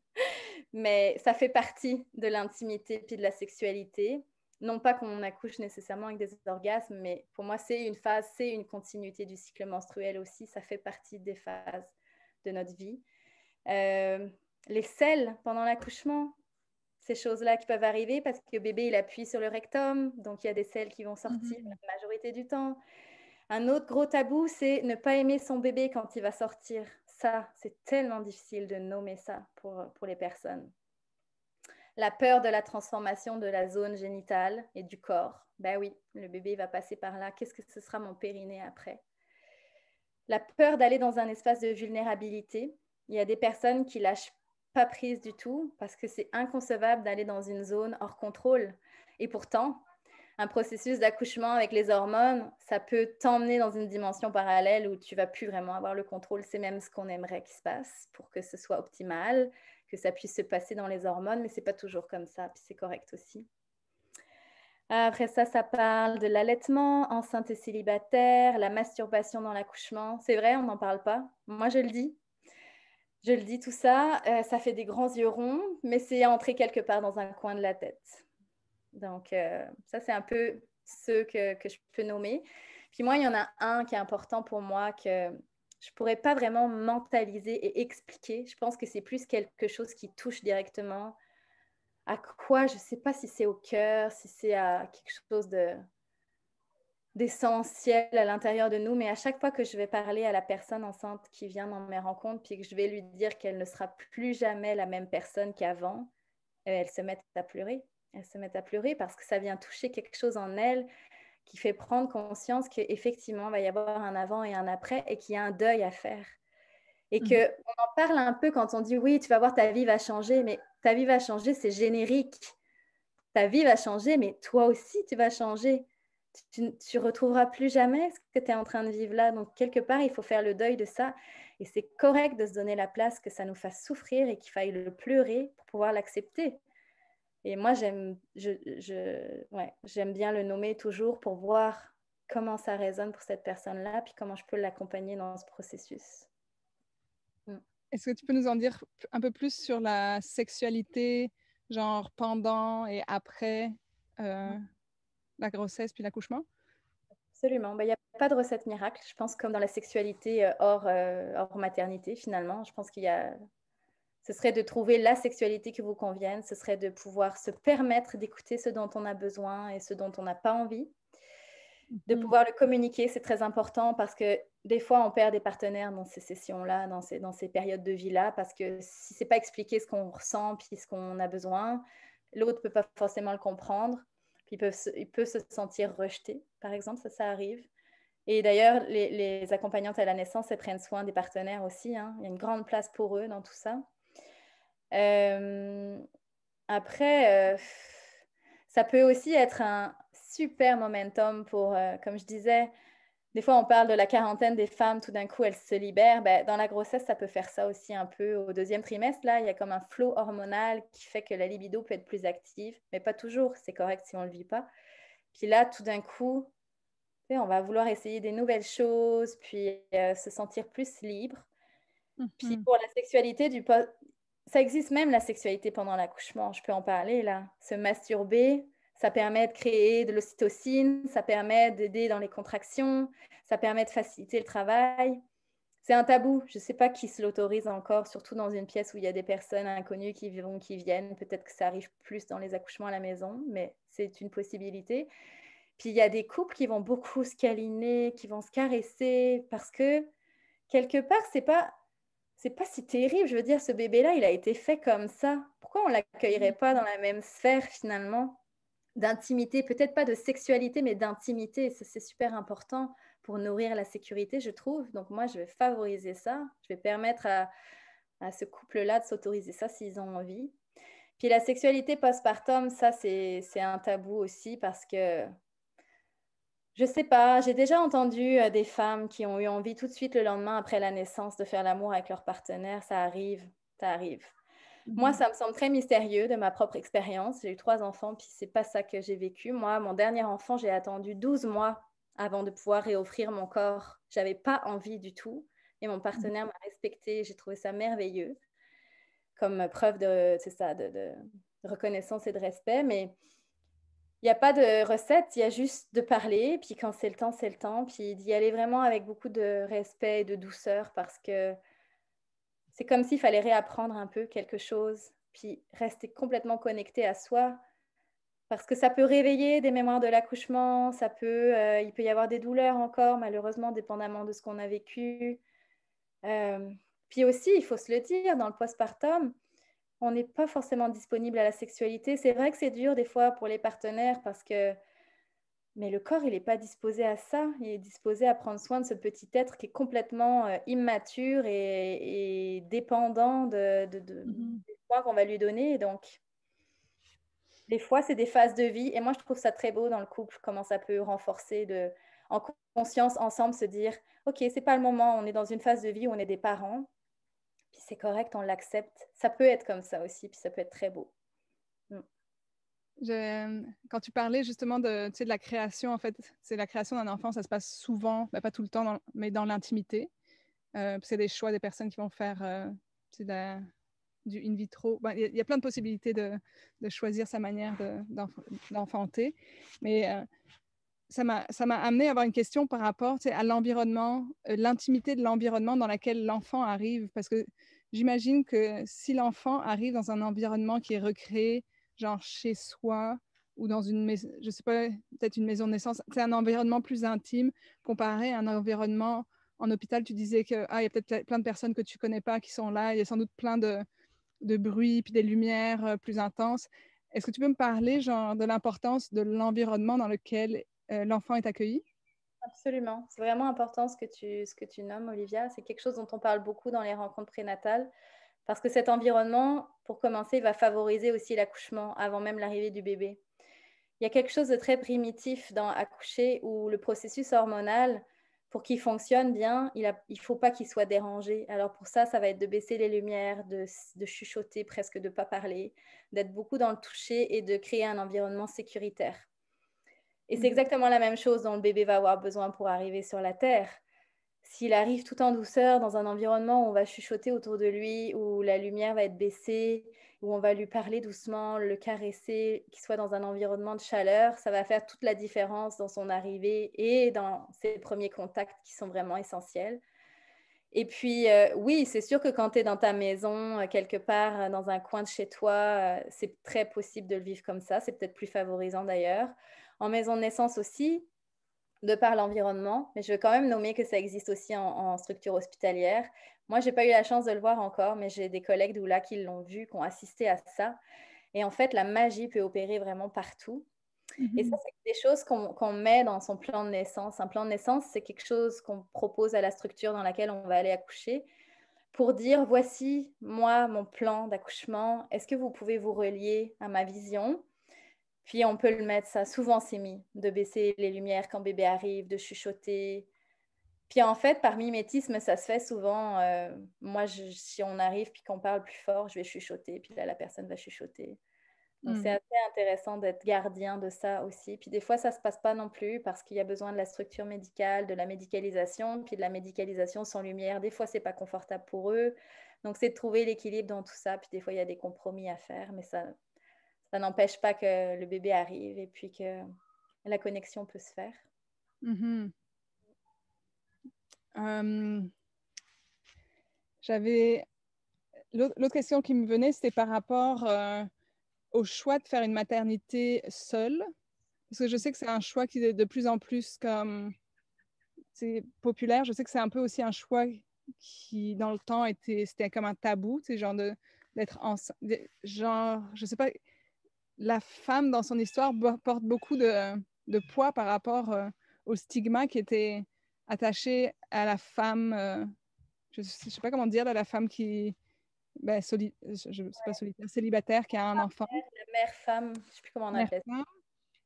mais ça fait partie de l'intimité puis de la sexualité. Non pas qu'on accouche nécessairement avec des orgasmes, mais pour moi c'est une phase, c'est une continuité du cycle menstruel aussi, ça fait partie des phases de notre vie. Euh, les selles pendant l'accouchement, ces choses-là qui peuvent arriver parce que bébé, il appuie sur le rectum, donc il y a des selles qui vont sortir mhm. la majorité du temps. Un autre gros tabou, c'est ne pas aimer son bébé quand il va sortir. Ça, c'est tellement difficile de nommer ça pour, les personnes. La peur de la transformation de la zone génitale et du corps. Ben oui, le bébé va passer par là. Qu'est-ce que ce sera mon périnée après La peur d'aller dans un espace de vulnérabilité. Il y a des personnes qui lâchent pas prise du tout parce que c'est inconcevable d'aller dans une zone hors contrôle. Et pourtant, un processus d'accouchement avec les hormones, ça peut t'emmener dans une dimension parallèle où tu vas plus vraiment avoir le contrôle. C'est même ce qu'on aimerait qu'il se passe pour que ce soit optimal, que ça puisse se passer dans les hormones, mais c'est pas toujours comme ça, puis c'est correct aussi. Après ça, ça parle de l'allaitement, enceinte et célibataire, la masturbation dans l'accouchement. C'est vrai, on n'en parle pas. Moi, je le dis. Je le dis, tout ça, euh, ça fait des grands yeux ronds, mais c'est entrer quelque part dans un coin de la tête. Donc, euh, ça, c'est un peu ceux que, que, je peux nommer. Puis moi, il y en a un qui est important pour moi que je ne pourrais pas vraiment mentaliser et expliquer. Je pense que c'est plus quelque chose qui touche directement à quoi, je ne sais pas si c'est au cœur, si c'est à quelque chose de d'essentiel à l'intérieur de nous, mais à chaque fois que je vais parler à la personne enceinte qui vient dans mes rencontres, puis que je vais lui dire qu'elle ne sera plus jamais la même personne qu'avant, euh, elle se met à pleurer elles se mettent à pleurer parce que ça vient toucher quelque chose en elle qui fait prendre conscience qu'effectivement, il va y avoir un avant et un après et qu'il y a un deuil à faire. Et mmh. qu'on en parle un peu quand on dit oui, tu vas voir, ta vie va changer, mais ta vie va changer, c'est générique. Ta vie va changer, mais toi aussi, tu vas changer. Tu, ne retrouveras plus jamais ce que tu es en train de vivre là. Donc, quelque part, il faut faire le deuil de ça. Et c'est correct de se donner la place que ça nous fasse souffrir et qu'il faille le pleurer pour pouvoir l'accepter. Et moi, j'aime je, je, bien le nommer toujours pour voir comment ça résonne pour cette personne-là, puis comment je peux l'accompagner dans ce processus. Mm. Est-ce que tu peux nous en dire un peu plus sur la sexualité, genre pendant et après euh, mm. la grossesse puis l'accouchement Absolument. Bah, il n'y a pas de recette miracle. Je pense comme dans la sexualité euh, hors, euh, hors maternité, finalement. Je pense qu'il y a ce serait de trouver la sexualité qui vous convienne, ce serait de pouvoir se permettre d'écouter ce dont on a besoin et ce dont on n'a pas envie. De mhm. pouvoir le communiquer, c'est très important parce que des fois, on perd des partenaires dans ces sessions-là, dans ces, dans ces périodes de vie-là, parce que si c'est pas expliqué ce qu'on ressent, puis ce qu'on a besoin, l'autre peut pas forcément le comprendre, puis il peut, se, sentir rejeté, par exemple, ça, ça arrive. Et d'ailleurs, les, accompagnantes à la naissance, elles prennent soin des partenaires aussi. Hein. Il y a une grande place pour eux dans tout ça. Euh, après, euh, ça peut aussi être un super momentum pour, euh, comme je disais, des fois on parle de la quarantaine des femmes, tout d'un coup elles se libèrent. Ben, dans la grossesse, ça peut faire ça aussi un peu au deuxième trimestre. Là, il y a comme un flot hormonal qui fait que la libido peut être plus active, mais pas toujours. C'est correct si on ne le vit pas. Puis là, tout d'un coup, on va vouloir essayer des nouvelles choses, puis se sentir plus libre. Mm-hmm. Puis pour la sexualité, du ça existe même la sexualité pendant l'accouchement, je peux en parler là. Se masturber, ça permet de créer de l'ocytocine, ça permet d'aider dans les contractions, ça permet de faciliter le travail. C'est un tabou, je ne sais pas qui se l'autorise encore, surtout dans une pièce où il y a des personnes inconnues qui vont, qui viennent. Peut-être que ça arrive plus dans les accouchements à la maison, mais c'est une possibilité. Puis il y a des couples qui vont beaucoup se câliner, qui vont se caresser, parce que quelque part, c'est pas c'est pas si terrible. Je veux dire, ce bébé-là, il a été fait comme ça. Pourquoi on l'accueillerait mm. pas dans la même sphère finalement d'intimité, peut-être pas de sexualité, mais d'intimité. C'est super important pour nourrir la sécurité, je trouve. Donc moi, je vais favoriser ça. Je vais permettre à, à ce couple-là de s'autoriser ça s'ils ont envie. Puis la sexualité postpartum, ça, c'est un tabou aussi parce que je sais pas, j'ai déjà entendu euh, des femmes qui ont eu envie tout de suite le lendemain après la naissance de faire l'amour avec leur partenaire. Ça arrive, ça arrive. Moi, mmh. ça me semble très mystérieux de ma propre expérience. J'ai eu trois enfants, puis c'est pas ça que j'ai vécu. Moi, mon dernier enfant, j'ai attendu 12 mois avant de pouvoir réoffrir mon corps. J'avais pas envie du tout. Et mon mmh. partenaire m'a respectée, respecté. J'ai trouvé ça merveilleux comme euh, preuve de, ça, de, de reconnaissance et de respect. Mais n'y a pas de recette, il y a juste de parler. Puis quand c'est le temps, c'est le temps. Puis d'y aller vraiment avec beaucoup de respect et de douceur parce que c'est comme s'il fallait réapprendre un peu quelque chose. Puis rester complètement connecté à soi parce que ça peut réveiller des mémoires de l'accouchement, ça peut, euh, il peut y avoir des douleurs encore, malheureusement, dépendamment de ce qu'on a vécu. Euh, puis aussi, il faut se le dire, dans le postpartum, on n'est pas forcément disponible à la sexualité. C'est vrai que c'est dur des fois pour les partenaires parce que mais le corps, il n'est pas disposé à ça. Il est disposé à prendre soin de ce petit être qui est complètement euh, immature et, dépendant de, de, mhm. des soins qu'on va lui donner. donc, des fois, c'est des phases de vie. Et moi, je trouve ça très beau dans le couple, comment ça peut renforcer de, en conscience ensemble, se dire, OK, c'est pas le moment, on est dans une phase de vie où on est des parents. Puis c'est correct, on l'accepte. Ça peut être comme ça aussi, puis ça peut être très beau. Mm. Euh, quand tu parlais justement de, tu sais, de la création, en fait, c'est la création d'un enfant, ça se passe souvent, ben, pas tout le temps, mais dans l'intimité. Euh, c'est des choix des personnes qui vont faire euh, du in vitro. Ben, il y, a plein de possibilités de, de choisir sa manière d'enfanter. mais euh, ça m'a amené à avoir une question par rapport à l'environnement, euh, l'intimité de l'environnement dans lequel l'enfant arrive. Parce que j'imagine que si l'enfant arrive dans un environnement qui est recréé, genre chez soi ou dans une maison, je sais pas, peut-être une maison de naissance, c'est un environnement plus intime comparé à un environnement en hôpital. Tu disais que ah, y a peut-être plein de personnes que tu connais pas qui sont là, il y a sans doute plein de, de bruit puis des lumières euh, plus intenses. Est-ce que tu peux me parler genre, de l'importance de l'environnement dans lequel euh, l'enfant est accueilli Absolument. C'est vraiment important ce que tu, ce que tu nommes, Olivia. C'est quelque chose dont on parle beaucoup dans les rencontres prénatales. Parce que cet environnement, pour commencer, va favoriser aussi l'accouchement avant même l'arrivée du bébé. Il y a quelque chose de très primitif dans accoucher où le processus hormonal, pour qu'il fonctionne bien, il ne faut pas qu'il soit dérangé. Alors pour ça, ça va être de baisser les lumières, de, de chuchoter, presque de ne pas parler, d'être beaucoup dans le toucher et de créer un environnement sécuritaire. Et c'est mhm. exactement la même chose dont le bébé va avoir besoin pour arriver sur la Terre. S'il arrive tout en douceur dans un environnement où on va chuchoter autour de lui, où la lumière va être baissée, où on va lui parler doucement, le caresser, qu'il soit dans un environnement de chaleur, ça va faire toute la différence dans son arrivée et dans ses premiers contacts qui sont vraiment essentiels. Et puis, euh, oui, c'est sûr que quand tu es dans ta maison, euh, quelque part, euh, dans un coin de chez toi, c'est très possible de le vivre comme ça. C'est peut-être plus favorisant d'ailleurs en maison de naissance aussi, de par l'environnement, mais je veux quand même nommer que ça existe aussi en, structure hospitalière. Moi, je n'ai pas eu la chance de le voir encore, mais j'ai des collègues d'Oula qui l'ont vu, qui ont assisté à ça. Et en fait, la magie peut opérer vraiment partout. Et ça, mhm. c'est des choses qu'on met dans son plan de naissance. Un plan de naissance, c'est quelque chose qu'on propose à la structure dans laquelle on va aller accoucher pour dire, voici, moi, mon plan d'accouchement. Est-ce que vous pouvez vous relier à ma vision puis on peut le mettre, ça souvent c'est mis, de baisser les lumières quand bébé arrive, de chuchoter. Puis en fait, par mimétisme, ça se fait souvent. Euh, moi, si on arrive puis qu'on parle plus fort, je vais chuchoter, puis là, la personne va chuchoter. Donc c'est hmm. assez intéressant d'être gardien de ça aussi. Puis des fois, ça ne se passe pas non plus parce qu'il y a besoin de la structure médicale, de la médicalisation, puis de la médicalisation sans lumière. Des fois, ce n'est pas confortable pour eux. Donc c'est de trouver l'équilibre dans tout ça. Puis des fois, il y a des compromis à faire, mais ça, ça n'empêche pas que le bébé arrive et puis que la connexion peut se faire. Mm-hmm. Euh, j'avais l'autre question qui me venait, c'était par rapport euh, au choix de faire une maternité seule, parce que je sais que c'est un choix qui est de plus en plus comme c'est populaire. Je sais que c'est un peu aussi un choix qui, dans le temps, était c'était comme un tabou, sais, genre de d'être enceinte. Genre, je sais pas la femme dans son histoire porte beaucoup de, poids par rapport euh, au stigma qui était attaché à la femme, euh, je ne sais pas comment dire, à la femme qui, ben, est célibataire, qui a un enfant. La mère-femme, je ne sais plus comment on appelle ça.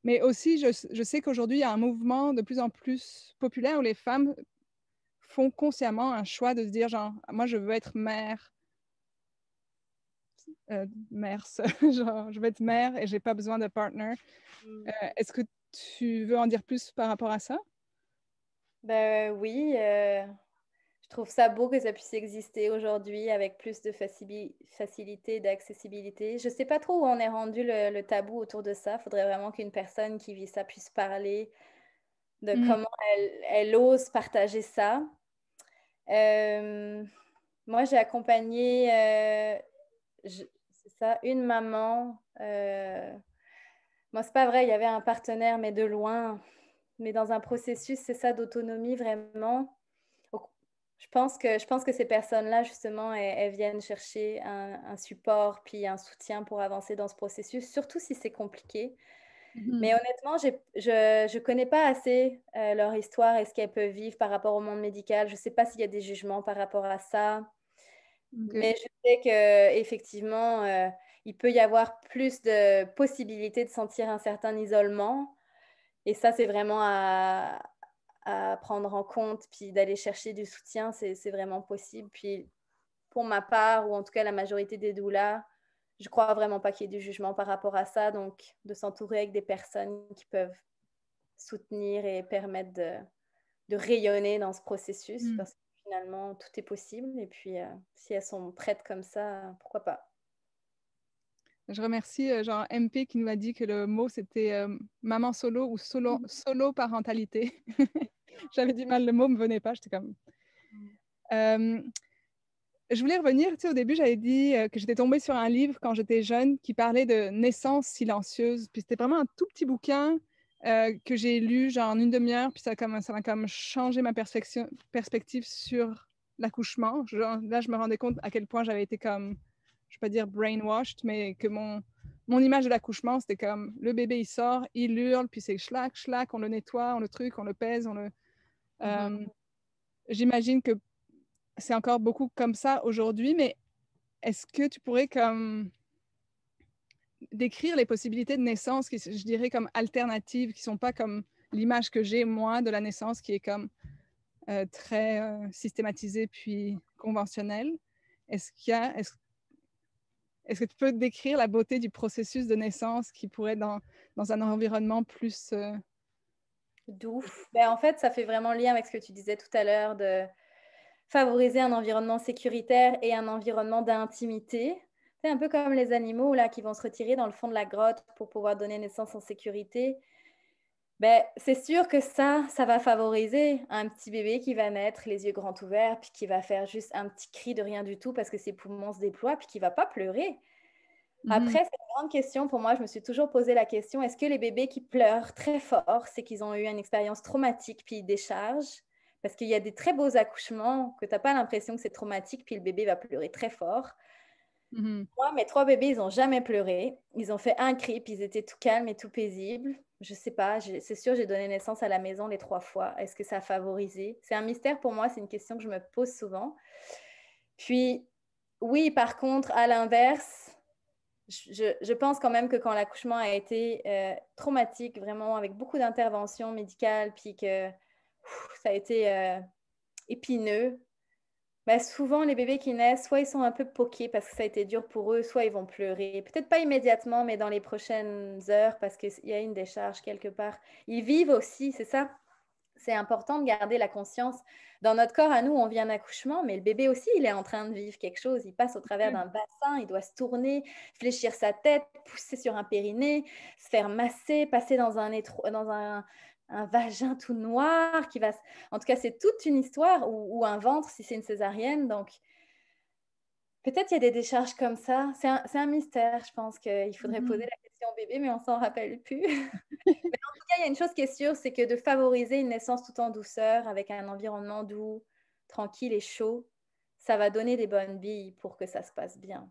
Mais aussi, je, sais qu'aujourd'hui, il y a un mouvement de plus en plus populaire où les femmes font consciemment un choix de se dire, genre, moi, je veux être mère merci euh, mère, genre je vais être mère et j'ai pas besoin de partner. Mm. Euh, est-ce que tu veux en dire plus par rapport à ça Ben oui, euh, je trouve ça beau que ça puisse exister aujourd'hui avec plus de facilité, d'accessibilité. Je sais pas trop où on est rendu le, tabou autour de ça. Il faudrait vraiment qu'une personne qui vit ça puisse parler de mm. comment elle, ose partager ça. Moi, j'ai accompagné c'est ça, une maman. Euh... Moi, c'est pas vrai, il y avait un partenaire, mais de loin. Mais dans un processus, c'est ça d'autonomie vraiment. Je pense que, je pense que ces personnes-là, justement, elles, viennent chercher un, support puis un soutien pour avancer dans ce processus, surtout si c'est compliqué. Mhm. Mais honnêtement, je ne connais pas assez euh, leur histoire et ce qu'elles peuvent vivre par rapport au monde médical. Je ne sais pas s'il y a des jugements par rapport à ça. Mais je sais qu'effectivement, euh, il peut y avoir plus de possibilités de sentir un certain isolement. Et ça, c'est vraiment à, prendre en compte. Puis d'aller chercher du soutien, c'est vraiment possible. Puis pour ma part, ou en tout cas la majorité des doulas, je crois vraiment pas qu'il y ait du jugement par rapport à ça. Donc, de s'entourer avec des personnes qui peuvent soutenir et permettre de, rayonner dans ce processus. Mm. Parce que finalement, tout est possible. Et puis, euh, si elles sont prêtes comme ça, pourquoi pas Je remercie Jean euh, MP qui nous a dit que le mot, c'était euh, maman solo ou solo, mm. parentalité. J'avais du mal, le mot ne me venait pas, j'étais comme... je voulais revenir, tu sais, au début, j'avais dit que j'étais tombée sur un livre quand j'étais jeune qui parlait de naissance silencieuse. Puis c'était vraiment un tout petit bouquin euh, que j'ai lu genre en une demi-heure, puis ça, a ça m'a comme changé ma perspective sur l'accouchement. Là, je me rendais compte à quel point j'avais été comme, je ne vais pas dire brainwashed, mais que mon, mon image de l'accouchement, c'était comme le bébé, il sort, il hurle, puis c'est schlac, schlac, on le nettoie, on le truc, on le pèse, on le... Mhm. Euh, j'imagine que c'est encore beaucoup comme ça aujourd'hui, mais est-ce que tu pourrais comme décrire les possibilités de naissance qui, je dirais, comme alternatives, qui ne sont pas comme l'image que j'ai, moi, de la naissance, qui est comme euh, très euh, systématisée puis conventionnelle. Est-ce est-ce, que tu peux décrire la beauté du processus de naissance qui pourrait dans, un environnement plus... Euh, Doux. Ben, en fait, ça fait vraiment lien avec ce que tu disais tout à l'heure de favoriser un environnement sécuritaire et un environnement d'intimité un peu comme les animaux là, qui vont se retirer dans le fond de la grotte pour pouvoir donner naissance en sécurité. Ben, c'est sûr que ça, ça va favoriser un petit bébé qui va mettre les yeux grands ouverts, puis qui va faire juste un petit cri de rien du tout parce que ses poumons se déploient, puis qui va pas pleurer. Mhm. Après, c'est une grande question pour moi. Je me suis toujours posé la question est-ce que les bébés qui pleurent très fort, c'est qu'ils ont eu une expérience traumatique puis ils déchargent Parce qu'il y a des très beaux accouchements que tu n'as pas l'impression que c'est traumatique, puis le bébé va pleurer très fort. Mhm. Moi, mes trois bébés, ils n'ont jamais pleuré. Ils ont fait un cri, puis ils étaient tout calmes et tout paisibles. Je sais pas, c'est sûr, j'ai donné naissance à la maison les trois fois. Est-ce que ça a favorisé C'est un mystère pour moi, c'est une question que je me pose souvent. Puis, oui, par contre, à l'inverse, je, pense quand même que quand l'accouchement a été euh, traumatique, vraiment avec beaucoup d'interventions médicales, puis que ça a été euh, épineux, bah, souvent les bébés qui naissent, soit ils sont un peu poqués parce que ça a été dur pour eux, soit ils vont pleurer. Peut-être pas immédiatement, mais dans les prochaines heures parce qu'il y a une décharge quelque part. Ils vivent aussi, c'est ça c'est important de garder la conscience. Dans notre corps, à nous, on vient d'accouchement, mais le bébé aussi, il est en train de vivre quelque chose. Il passe au travers mm. d'un bassin, il doit se tourner, fléchir sa tête, pousser sur un périnée, se faire masser, passer dans un, étro... dans un un vagin tout noir qui va... En tout cas, c'est toute une histoire, ou, un ventre si c'est une césarienne. Donc, peut-être il y a des décharges comme ça. C'est un, mystère, je pense qu'il faudrait mhm. poser la question au bébé, mais on s'en rappelle plus. mais en tout cas, il y a une chose qui est sûre, c'est que de favoriser une naissance tout en douceur, avec un environnement doux, tranquille et chaud, ça va donner des bonnes billes pour que ça se passe bien.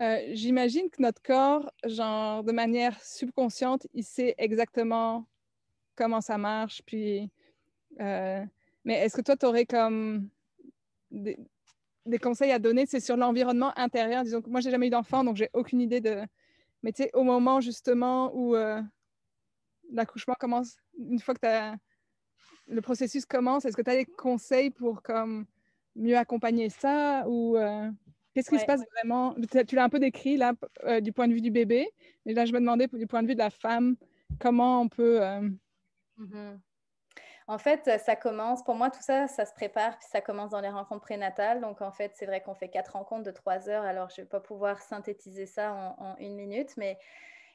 Euh, j'imagine que notre corps, genre de manière subconsciente, il sait exactement comment ça marche. Puis, euh, mais est-ce que toi, tu aurais comme des, conseils à donner C'est sur l'environnement intérieur. Disons que moi, j'ai jamais eu d'enfant, donc j'ai aucune idée de. Mais tu sais, au moment justement où euh, l'accouchement commence, une fois que le processus commence, est-ce que tu as des conseils pour comme mieux accompagner ça ou Qu'est-ce qui se passe vraiment Tu l'as un peu décrit là euh, du point de vue du bébé, mais là je me demandais du point de vue de la femme, comment on peut. Euh, mm-hmm. En fait, euh, ça commence, pour moi, tout ça, ça se prépare, puis ça commence dans les rencontres prénatales. Donc, en fait, c'est vrai qu'on fait quatre rencontres de trois heures, alors je ne vais pas pouvoir synthétiser ça en, une minute, mais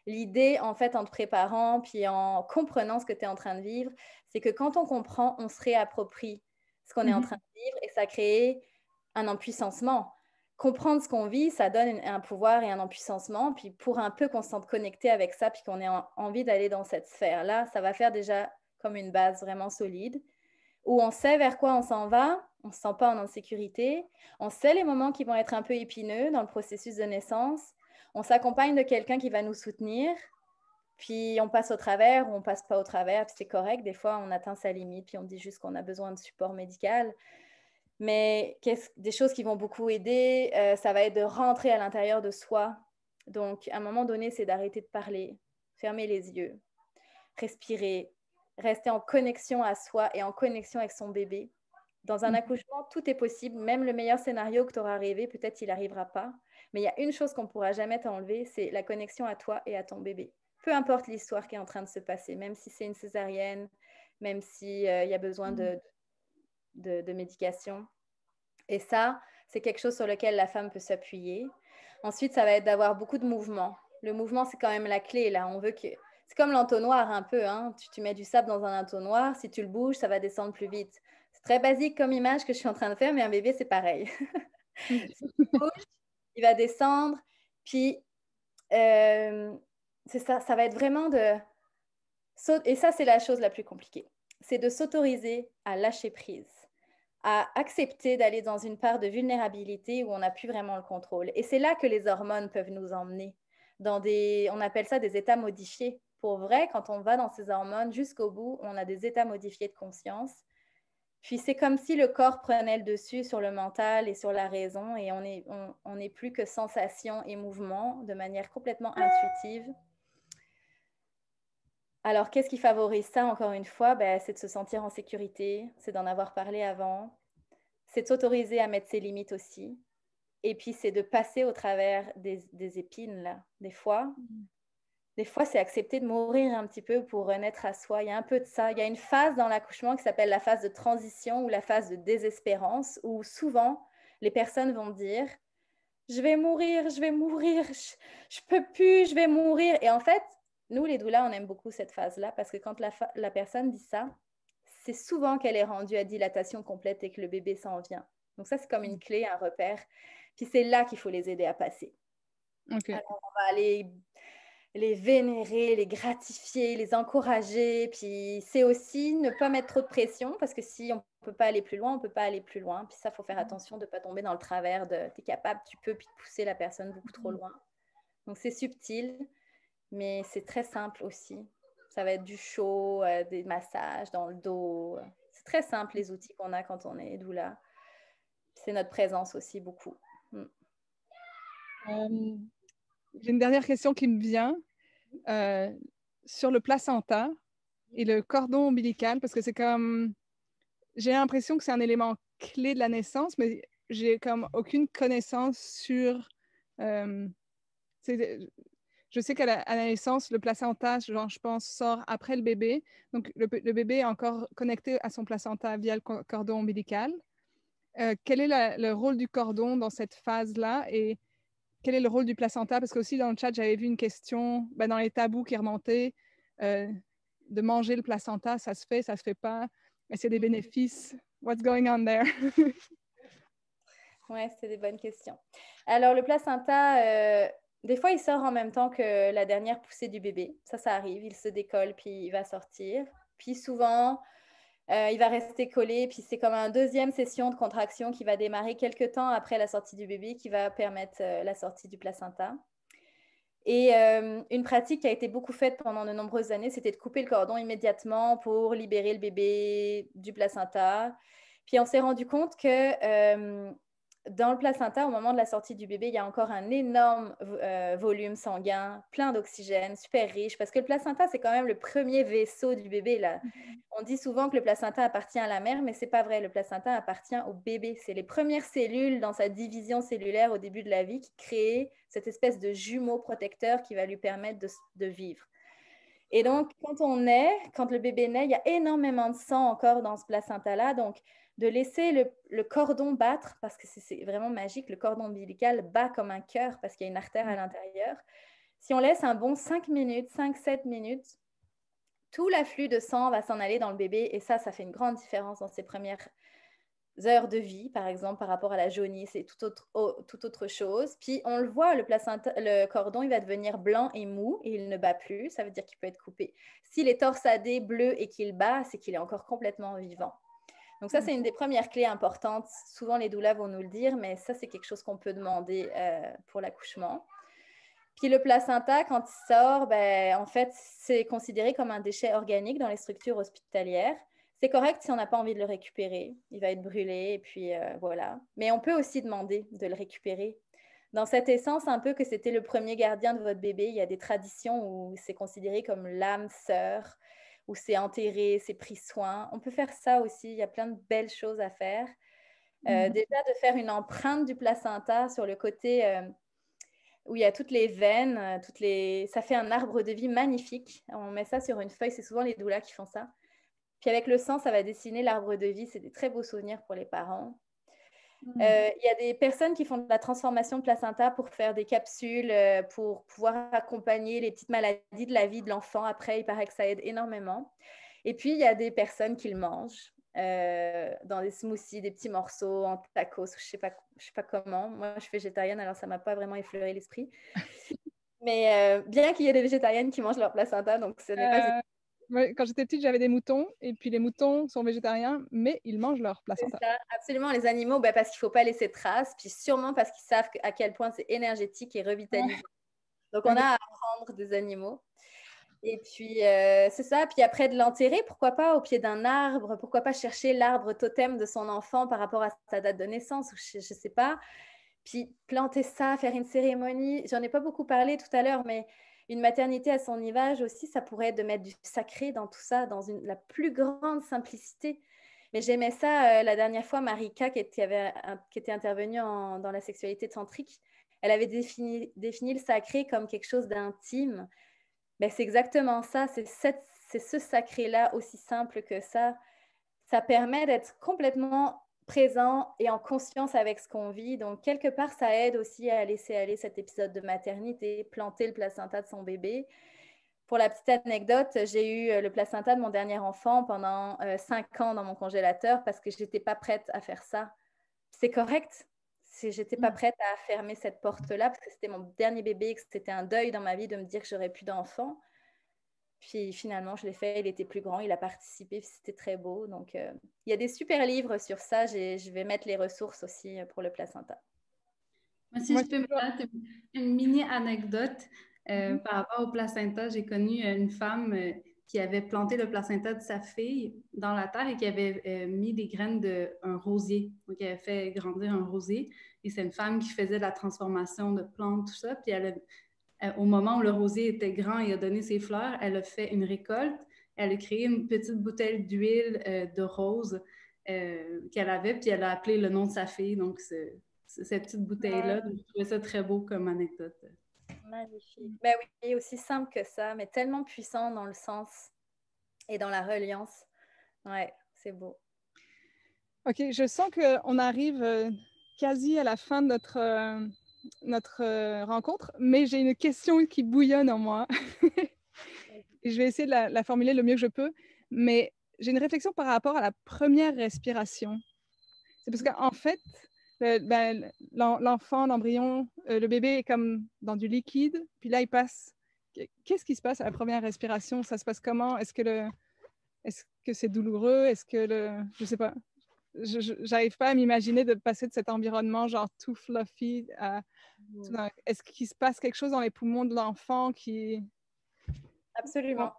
l'idée, en fait, en te préparant, puis en comprenant ce que tu es en train de vivre, c'est que quand on comprend, on se réapproprie ce qu'on est en mm-hmm. train de vivre et ça crée un empuissancement comprendre ce qu'on vit, ça donne un pouvoir et un empuissancement. Puis pour un peu qu'on se sente connecté avec ça, puis qu'on ait envie d'aller dans cette sphère-là, ça va faire déjà comme une base vraiment solide, où on sait vers quoi on s'en va, on ne se sent pas en insécurité, on sait les moments qui vont être un peu épineux dans le processus de naissance, on s'accompagne de quelqu'un qui va nous soutenir, puis on passe au travers ou on passe pas au travers, c'est correct, des fois on atteint sa limite, puis on dit juste qu'on a besoin de support médical. Mais des choses qui vont beaucoup aider, euh, ça va être de rentrer à l'intérieur de soi. Donc, à un moment donné, c'est d'arrêter de parler, fermer les yeux, respirer, rester en connexion à soi et en connexion avec son bébé. Dans un mmh. accouchement, tout est possible, même le meilleur scénario que tu auras rêvé, peut-être il n'arrivera pas. Mais il y a une chose qu'on ne pourra jamais t'enlever, c'est la connexion à toi et à ton bébé. Peu importe l'histoire qui est en train de se passer, même si c'est une césarienne, même s'il euh, il y a besoin mmh. de de, médication. Et ça, c'est quelque chose sur lequel la femme peut s'appuyer. Ensuite, ça va être d'avoir beaucoup de mouvement. Le mouvement, c'est quand même la clé. Là, on veut que c'est comme l'entonnoir un peu. Hein. Tu, mets du sable dans un entonnoir. Si tu le bouges, ça va descendre plus vite. C'est très basique comme image que je suis en train de faire, mais un bébé, c'est pareil. si tu il va descendre. Puis, euh, c'est ça. Ça va être vraiment de et ça, c'est la chose la plus compliquée. C'est de s'autoriser à lâcher prise à accepter d'aller dans une part de vulnérabilité où on n'a plus vraiment le contrôle. Et c'est là que les hormones peuvent nous emmener dans des, on appelle ça des états modifiés. Pour vrai, quand on va dans ces hormones jusqu'au bout, on a des états modifiés de conscience. Puis c'est comme si le corps prenait le dessus sur le mental et sur la raison et on n'est on plus que sensation et mouvement de manière complètement intuitive. Alors, qu'est-ce qui favorise ça, encore une fois ben, C'est de se sentir en sécurité, c'est d'en avoir parlé avant, c'est de s'autoriser à mettre ses limites aussi. Et puis, c'est de passer au travers des, épines, là, des fois. Mm. Des fois, c'est accepter de mourir un petit peu pour renaître à soi. Il y a un peu de ça. Il y a une phase dans l'accouchement qui s'appelle la phase de transition ou la phase de désespérance, où souvent, les personnes vont dire je vais mourir, je vais mourir, je, je, peux plus, je vais mourir. Et en fait, nous, les doulas, on aime beaucoup cette phase-là parce que quand la, personne dit ça, c'est souvent qu'elle est rendue à dilatation complète et que le bébé s'en vient. Donc ça, c'est comme une mm. clé, un repère. Puis c'est là qu'il faut les aider à passer. on va aller les vénérer, les gratifier, les encourager. Puis c'est aussi ne pas mettre trop de pression parce que si on ne peut pas aller plus loin, on ne peut pas aller plus loin. Puis ça, faut faire mm. attention de ne pas tomber dans le travers de tu es capable, tu peux, pousser la personne beaucoup trop mm. loin. Donc c'est subtil. Mais c'est très simple aussi. Ça va être du chaud, euh, des massages dans le dos. C'est très simple les outils qu'on a quand on est doula. C'est notre présence aussi beaucoup. Mm. Euh, j'ai une dernière question qui me vient euh, sur le placenta et le cordon ombilical parce que c'est comme j'ai l'impression que c'est un élément clé de la naissance, mais j'ai comme aucune connaissance sur. Je sais qu'à la, naissance, le placenta, genre, je pense, sort après le bébé. Donc, le, bébé est encore connecté à son placenta via le cordon ombilical. Euh, quel est le rôle du cordon dans cette phase-là et quel est le rôle du placenta Parce que aussi dans le chat, j'avais vu une question ben, dans les tabous qui remontaient euh, de manger le placenta, ça se fait, ça se fait pas. Est-ce qu'il y a des mm-hmm. bénéfices What's going on there Oui, c'est des bonnes questions. Alors, le placenta, euh, des fois, il sort en même temps que la dernière poussée du bébé. Ça, ça arrive. Il se décolle, puis il va sortir. Puis souvent, euh, il va rester collé, puis c'est comme un deuxième session de contraction qui va démarrer quelques temps après la sortie du bébé, qui va permettre euh, la sortie du placenta. Et euh, une pratique qui a été beaucoup faite pendant de nombreuses années, c'était de couper le cordon immédiatement pour libérer le bébé du placenta. Puis on s'est rendu compte que dans le placenta, au moment de la sortie du bébé, il y a encore un énorme euh, volume sanguin, plein d'oxygène, super riche, parce que le placenta, c'est quand même le premier vaisseau du bébé. Là. Mhm. On dit souvent que le placenta appartient à la mère, mais n'est pas vrai. Le placenta appartient au bébé. C'est les premières cellules dans sa division cellulaire au début de la vie qui créent cette espèce de jumeau protecteur qui va lui permettre de vivre. Et donc, quand on naît, quand le bébé naît, il y a énormément de sang encore dans ce placenta-là. Donc, de laisser le, cordon battre, parce que c'est vraiment magique, le cordon ombilical bat comme un cœur parce qu'il y a une artère à mm. l'intérieur. Si on laisse un bon 5 minutes, 5-7 minutes, tout l'afflux de sang va s'en aller dans le bébé et ça, ça fait une grande différence dans ses premières heures de vie, par exemple, par rapport à la jaunisse, c'est tout autre, chose. Puis on le voit, le, placenta, le cordon, il va devenir blanc et mou, et il ne bat plus, ça veut dire qu'il peut être coupé. S'il est torsadé, bleu et qu'il bat, c'est qu'il est encore complètement vivant. Donc ça, mmh. c'est une des premières clés importantes. Souvent, les doulas vont nous le dire, mais ça, c'est quelque chose qu'on peut demander euh, pour l'accouchement. Puis le placenta, quand il sort, ben, en fait, c'est considéré comme un déchet organique dans les structures hospitalières. C'est correct si on n'a pas envie de le récupérer. Il va être brûlé et puis euh, voilà. Mais on peut aussi demander de le récupérer. Dans cette essence, un peu que c'était le premier gardien de votre bébé, il y a des traditions où c'est considéré comme l'âme sœur, où c'est enterré, c'est pris soin. On peut faire ça aussi. Il y a plein de belles choses à faire. Euh, mhm. Déjà, de faire une empreinte du placenta sur le côté euh, où il y a toutes les veines, toutes les... ça fait un arbre de vie magnifique. On met ça sur une feuille, c'est souvent les doulas qui font ça avec le sang, ça va dessiner l'arbre de vie. C'est des très beaux souvenirs pour les parents. Mmh. Euh, il y a des personnes qui font de la transformation de placenta pour faire des capsules, euh, pour pouvoir accompagner les petites maladies de la vie de l'enfant. Après, il paraît que ça aide énormément. Et puis, il y a des personnes qui le mangent euh, dans des smoothies, des petits morceaux, en tacos, je sais, pas, je sais pas comment. Moi, je suis végétarienne, alors ça m'a pas vraiment effleuré l'esprit. Mais bien qu'il y ait des végétariennes qui mangent leur placenta, donc ce n'est pas quand j'étais petite, j'avais des moutons, et puis les moutons sont végétariens, mais ils mangent leur placenta. absolument, les animaux, bah, parce qu'il ne faut pas laisser de traces, puis sûrement parce qu'ils savent à quel point c'est énergétique et revitalisant. Donc, on a à apprendre des animaux. Et puis, euh, c'est ça. Puis après, de l'enterrer, pourquoi pas, au pied d'un arbre Pourquoi pas chercher l'arbre totem de son enfant par rapport à sa date de naissance ou je ne sais pas. Puis planter ça, faire une cérémonie. J'en ai pas beaucoup parlé tout à l'heure, mais une maternité à son image aussi, ça pourrait être de mettre du sacré dans tout ça, dans une, la plus grande simplicité. Mais j'aimais ça euh, la dernière fois, Marika, qui, avait, était intervenue dans la sexualité centrique, elle avait défini, défini le sacré comme quelque chose d'intime. Mais ben, c'est exactement ça, c'est ce sacré-là, aussi simple que ça. Ça permet d'être complètement présent et en conscience avec ce qu'on vit. Donc, quelque part, ça aide aussi à laisser aller cet épisode de maternité, planter le placenta de son bébé. Pour la petite anecdote, j'ai eu euh, le placenta de mon dernier enfant pendant 5 euh, cinq ans dans mon congélateur parce que je n'étais pas prête à faire ça. C'est correct. n'étais pas mm. prête à fermer cette porte-là parce que c'était mon dernier bébé, et que c'était un deuil dans ma vie de me dire que j'aurais plus d'enfants. Puis finalement, je l'ai fait, il était plus grand, il a participé, c'était très beau. Donc, euh, il y a des super livres sur ça. Je vais mettre les ressources aussi euh, pour le placenta. Moi, si je peux me faire une, mini anecdote euh, mm-hmm. par rapport au placenta, j'ai connu une femme qui avait planté le placenta de sa fille dans la terre et qui avait mis des graines d'un rosier. Donc, elle avait fait grandir un rosier. Et c'est une femme qui faisait la transformation de plantes, tout ça. Puis elle a euh, au moment où le rosier était grand et a donné ses fleurs, elle a fait une récolte. Elle a créé une petite bouteille d'huile euh, de rose euh, qu'elle avait, puis elle a appelé le nom de sa fille. Donc, cette petite bouteille-là, je trouvais ça très beau comme anecdote. Magnifique. Ben oui, aussi simple que ça, mais tellement puissant dans le sens et dans la reliance. Ouais, c'est beau. OK, je sens qu'on arrive quasi à la fin de notre notre euh, rencontre, mais j'ai une question qui bouillonne en moi. je vais essayer de la, formuler le mieux que je peux, mais j'ai une réflexion par rapport à la première respiration. C'est parce qu'en fait, ben, l'enfant, l'embryon, euh, le bébé est comme dans du liquide, puis là, il passe. Qu'est-ce qui se passe à la première respiration Ça se passe comment Est-ce que le, est-ce que c'est douloureux Est-ce que le, je sais pas j'arrive pas à m'imaginer de passer de cet environnement genre tout fluffy à est-ce qu'il se passe quelque chose dans les poumons de l'enfant qui absolument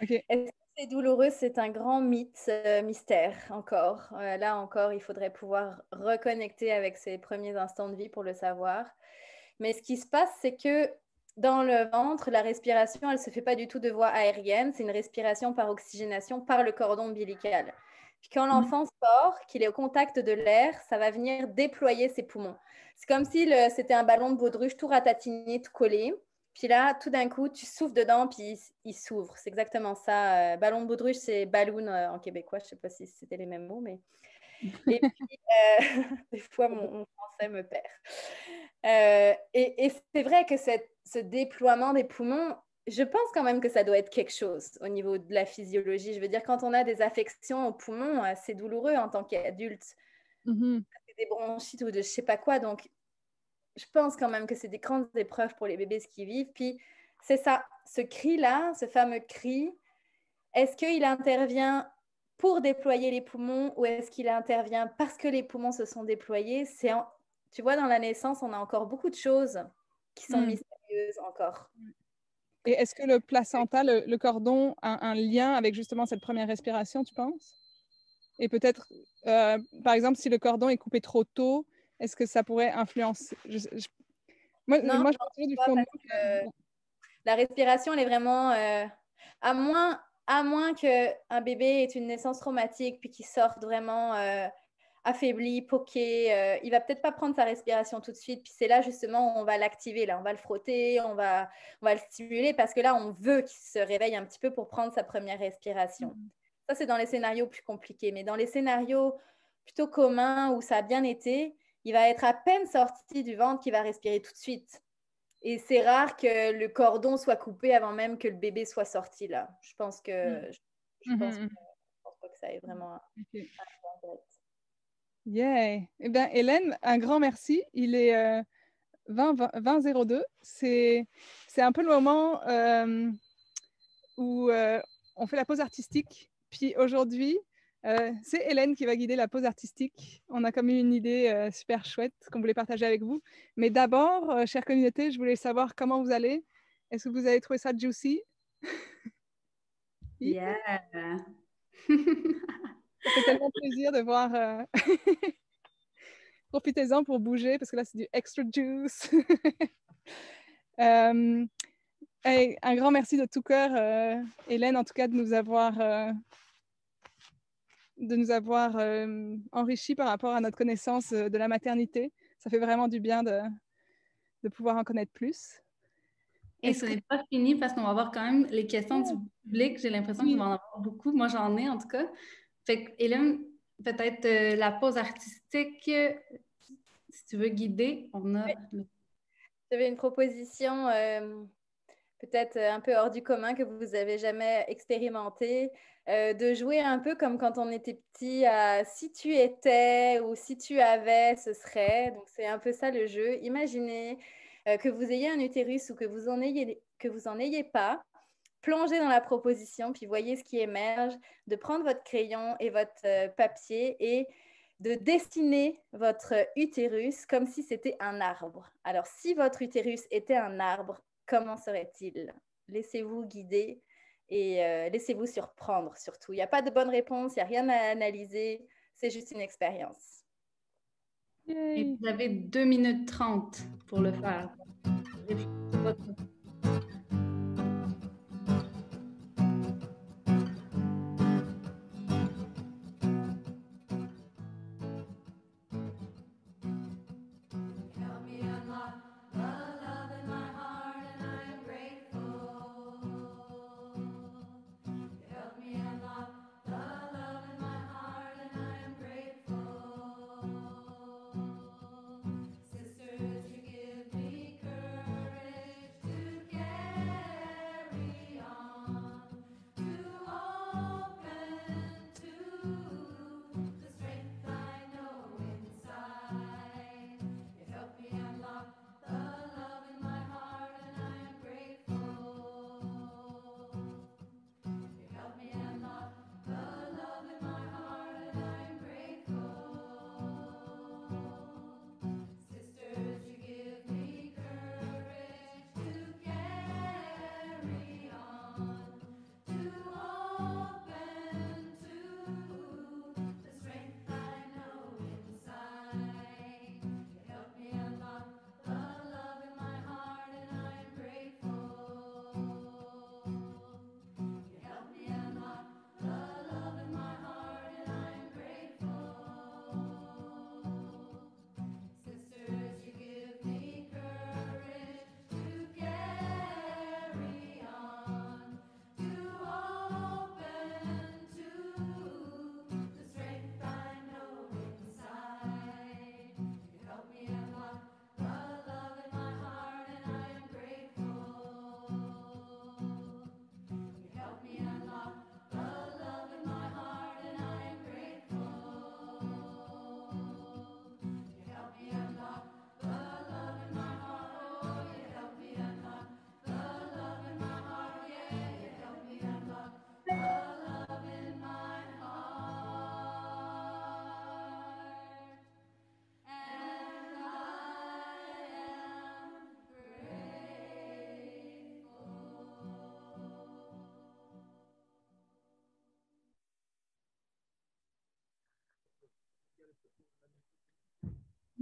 c'est douloureux c'est un grand mythe euh, mystère encore euh, là encore il faudrait pouvoir reconnecter avec ses premiers instants de vie pour le savoir mais ce qui se passe c'est que dans le ventre, la respiration, elle ne se fait pas du tout de voie aérienne, c'est une respiration par oxygénation par le cordon ombilical. Puis quand mmh. l'enfant sort, qu'il est au contact de l'air, ça va venir déployer ses poumons. C'est comme si c'était un ballon de baudruche tout ratatiné, tout collé. Puis là, tout d'un coup, tu souffles dedans, puis il, s'ouvre. C'est exactement ça. Euh, ballon de baudruche, c'est balloon euh, en québécois. Je ne sais pas si c'était les mêmes mots, mais... Et puis, euh, des fois, mon, français me perd. et, c'est vrai que ce déploiement des poumons, je pense quand même que ça doit être quelque chose au niveau de la physiologie. Je veux dire, quand on a des affections aux poumons euh, c'est douloureux en tant qu'adulte. Mm-hmm. Des bronchites ou de je sais pas quoi. Donc, je pense quand même que c'est des grandes épreuves pour les bébés ce qu'ils vivent. Puis, c'est ça, ce cri-là, ce fameux cri, est-ce qu'il intervient pour déployer les poumons ou est-ce qu'il intervient parce que les poumons se sont déployés en... Tu vois, dans la naissance, on a encore beaucoup de choses qui sont mm. mystérieuses encore. Mm. Et est-ce que le placenta, le, cordon, a un lien avec justement cette première respiration, tu penses Et peut-être, euh, par exemple, si le cordon est coupé trop tôt, est-ce que ça pourrait influencer Moi, je pense que La respiration, elle est vraiment... Euh, à moins, à moins qu'un bébé ait une naissance traumatique, puis qu'il sorte vraiment... Euh, affaibli, poqué, euh, il va peut-être pas prendre sa respiration tout de suite. Puis c'est là justement où on va l'activer, là on va le frotter, on va, on le stimuler parce que là on veut qu'il se réveille un petit peu pour prendre sa première respiration. Mm. Ça c'est dans les scénarios plus compliqués, mais dans les scénarios plutôt communs où ça a bien été, il va être à peine sorti du ventre qu'il va respirer tout de suite. Et c'est rare que le cordon soit coupé avant même que le bébé soit sorti là. Je pense que, mm. je, pense, mm-hmm. que ça est vraiment. Yeah. Eh bien, Hélène, un grand merci. Il est 20:02. Euh, 20-02. c'est, c'est un peu le moment euh, où euh, on fait la pause artistique. Puis aujourd'hui, c'est Hélène qui va guider la pause artistique. On a comme eu une idée super chouette qu'on voulait partager avec vous. Mais d'abord, chère communauté, je voulais savoir comment vous allez. Est-ce que vous avez trouvé ça juicy? yeah. Ça fait tellement plaisir de voir. Euh, profitez-en pour bouger parce que là, c'est du extra juice. Euh, un grand merci de tout cœur, euh, Hélène, en tout cas, de nous avoir, de nous avoir enrichi par rapport à notre connaissance de la maternité. Ça fait vraiment du bien de, de pouvoir en connaître plus. Et ce n'est pas fini parce qu'on va avoir quand même les questions du public. J'ai l'impression qu'il va en avoir beaucoup. Moi, j'en ai en tout cas. Fait Hélène, peut-être euh, la pause artistique, euh, si tu veux guider, on a. J'avais une proposition euh, peut-être un peu hors du commun que vous n'avez jamais expérimentée, de jouer un peu comme quand on était petit à si tu étais ou si tu avais, ce serait. Donc c'est un peu ça le jeu. Imaginez que vous ayez un utérus ou que vous en ayez que vous en ayez pas, plongez dans la proposition, puis voyez ce qui émerge, de prendre votre crayon et votre euh, papier et de dessiner votre utérus comme si c'était un arbre. Alors, si votre utérus était un arbre, comment serait-il Laissez-vous guider et euh, laissez-vous surprendre surtout. Il n'y a pas de bonne réponse, il n'y a rien à analyser, c'est juste une expérience. vous avez 2 minutes 30 pour le faire.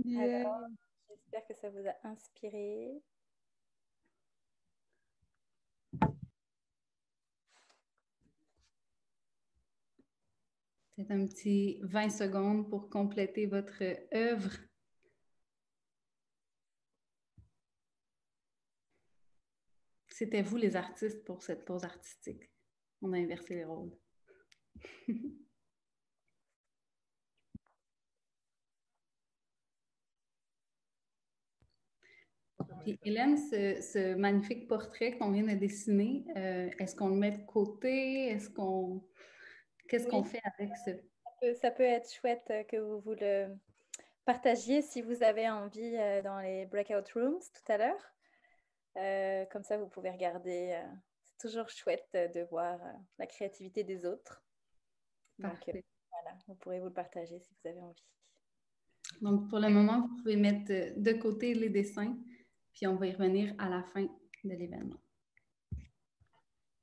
Alors, j'espère que ça vous a inspiré. Peut-être un petit 20 secondes pour compléter votre œuvre. C'était vous les artistes pour cette pause artistique. On a inversé les rôles. Et Hélène, ce, magnifique portrait qu'on vient de dessiner, euh, est-ce qu'on le met de côté? Est-ce qu'on... Qu'est-ce qu'on fait avec ce... Ça peut, ça peut, être chouette euh, que vous, le partagiez si vous avez envie euh, dans les breakout rooms tout à l'heure. comme ça, vous pouvez regarder. C'est toujours chouette de voir la créativité des autres. Donc, voilà, vous pourrez vous le partager si vous avez envie. Donc, pour le moment, vous pouvez mettre de côté les dessins puis on va y revenir à la fin de l'événement.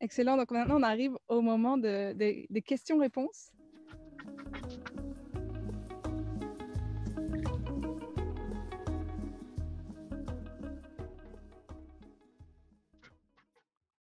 Excellent. Donc maintenant, on arrive au moment des questions-réponses.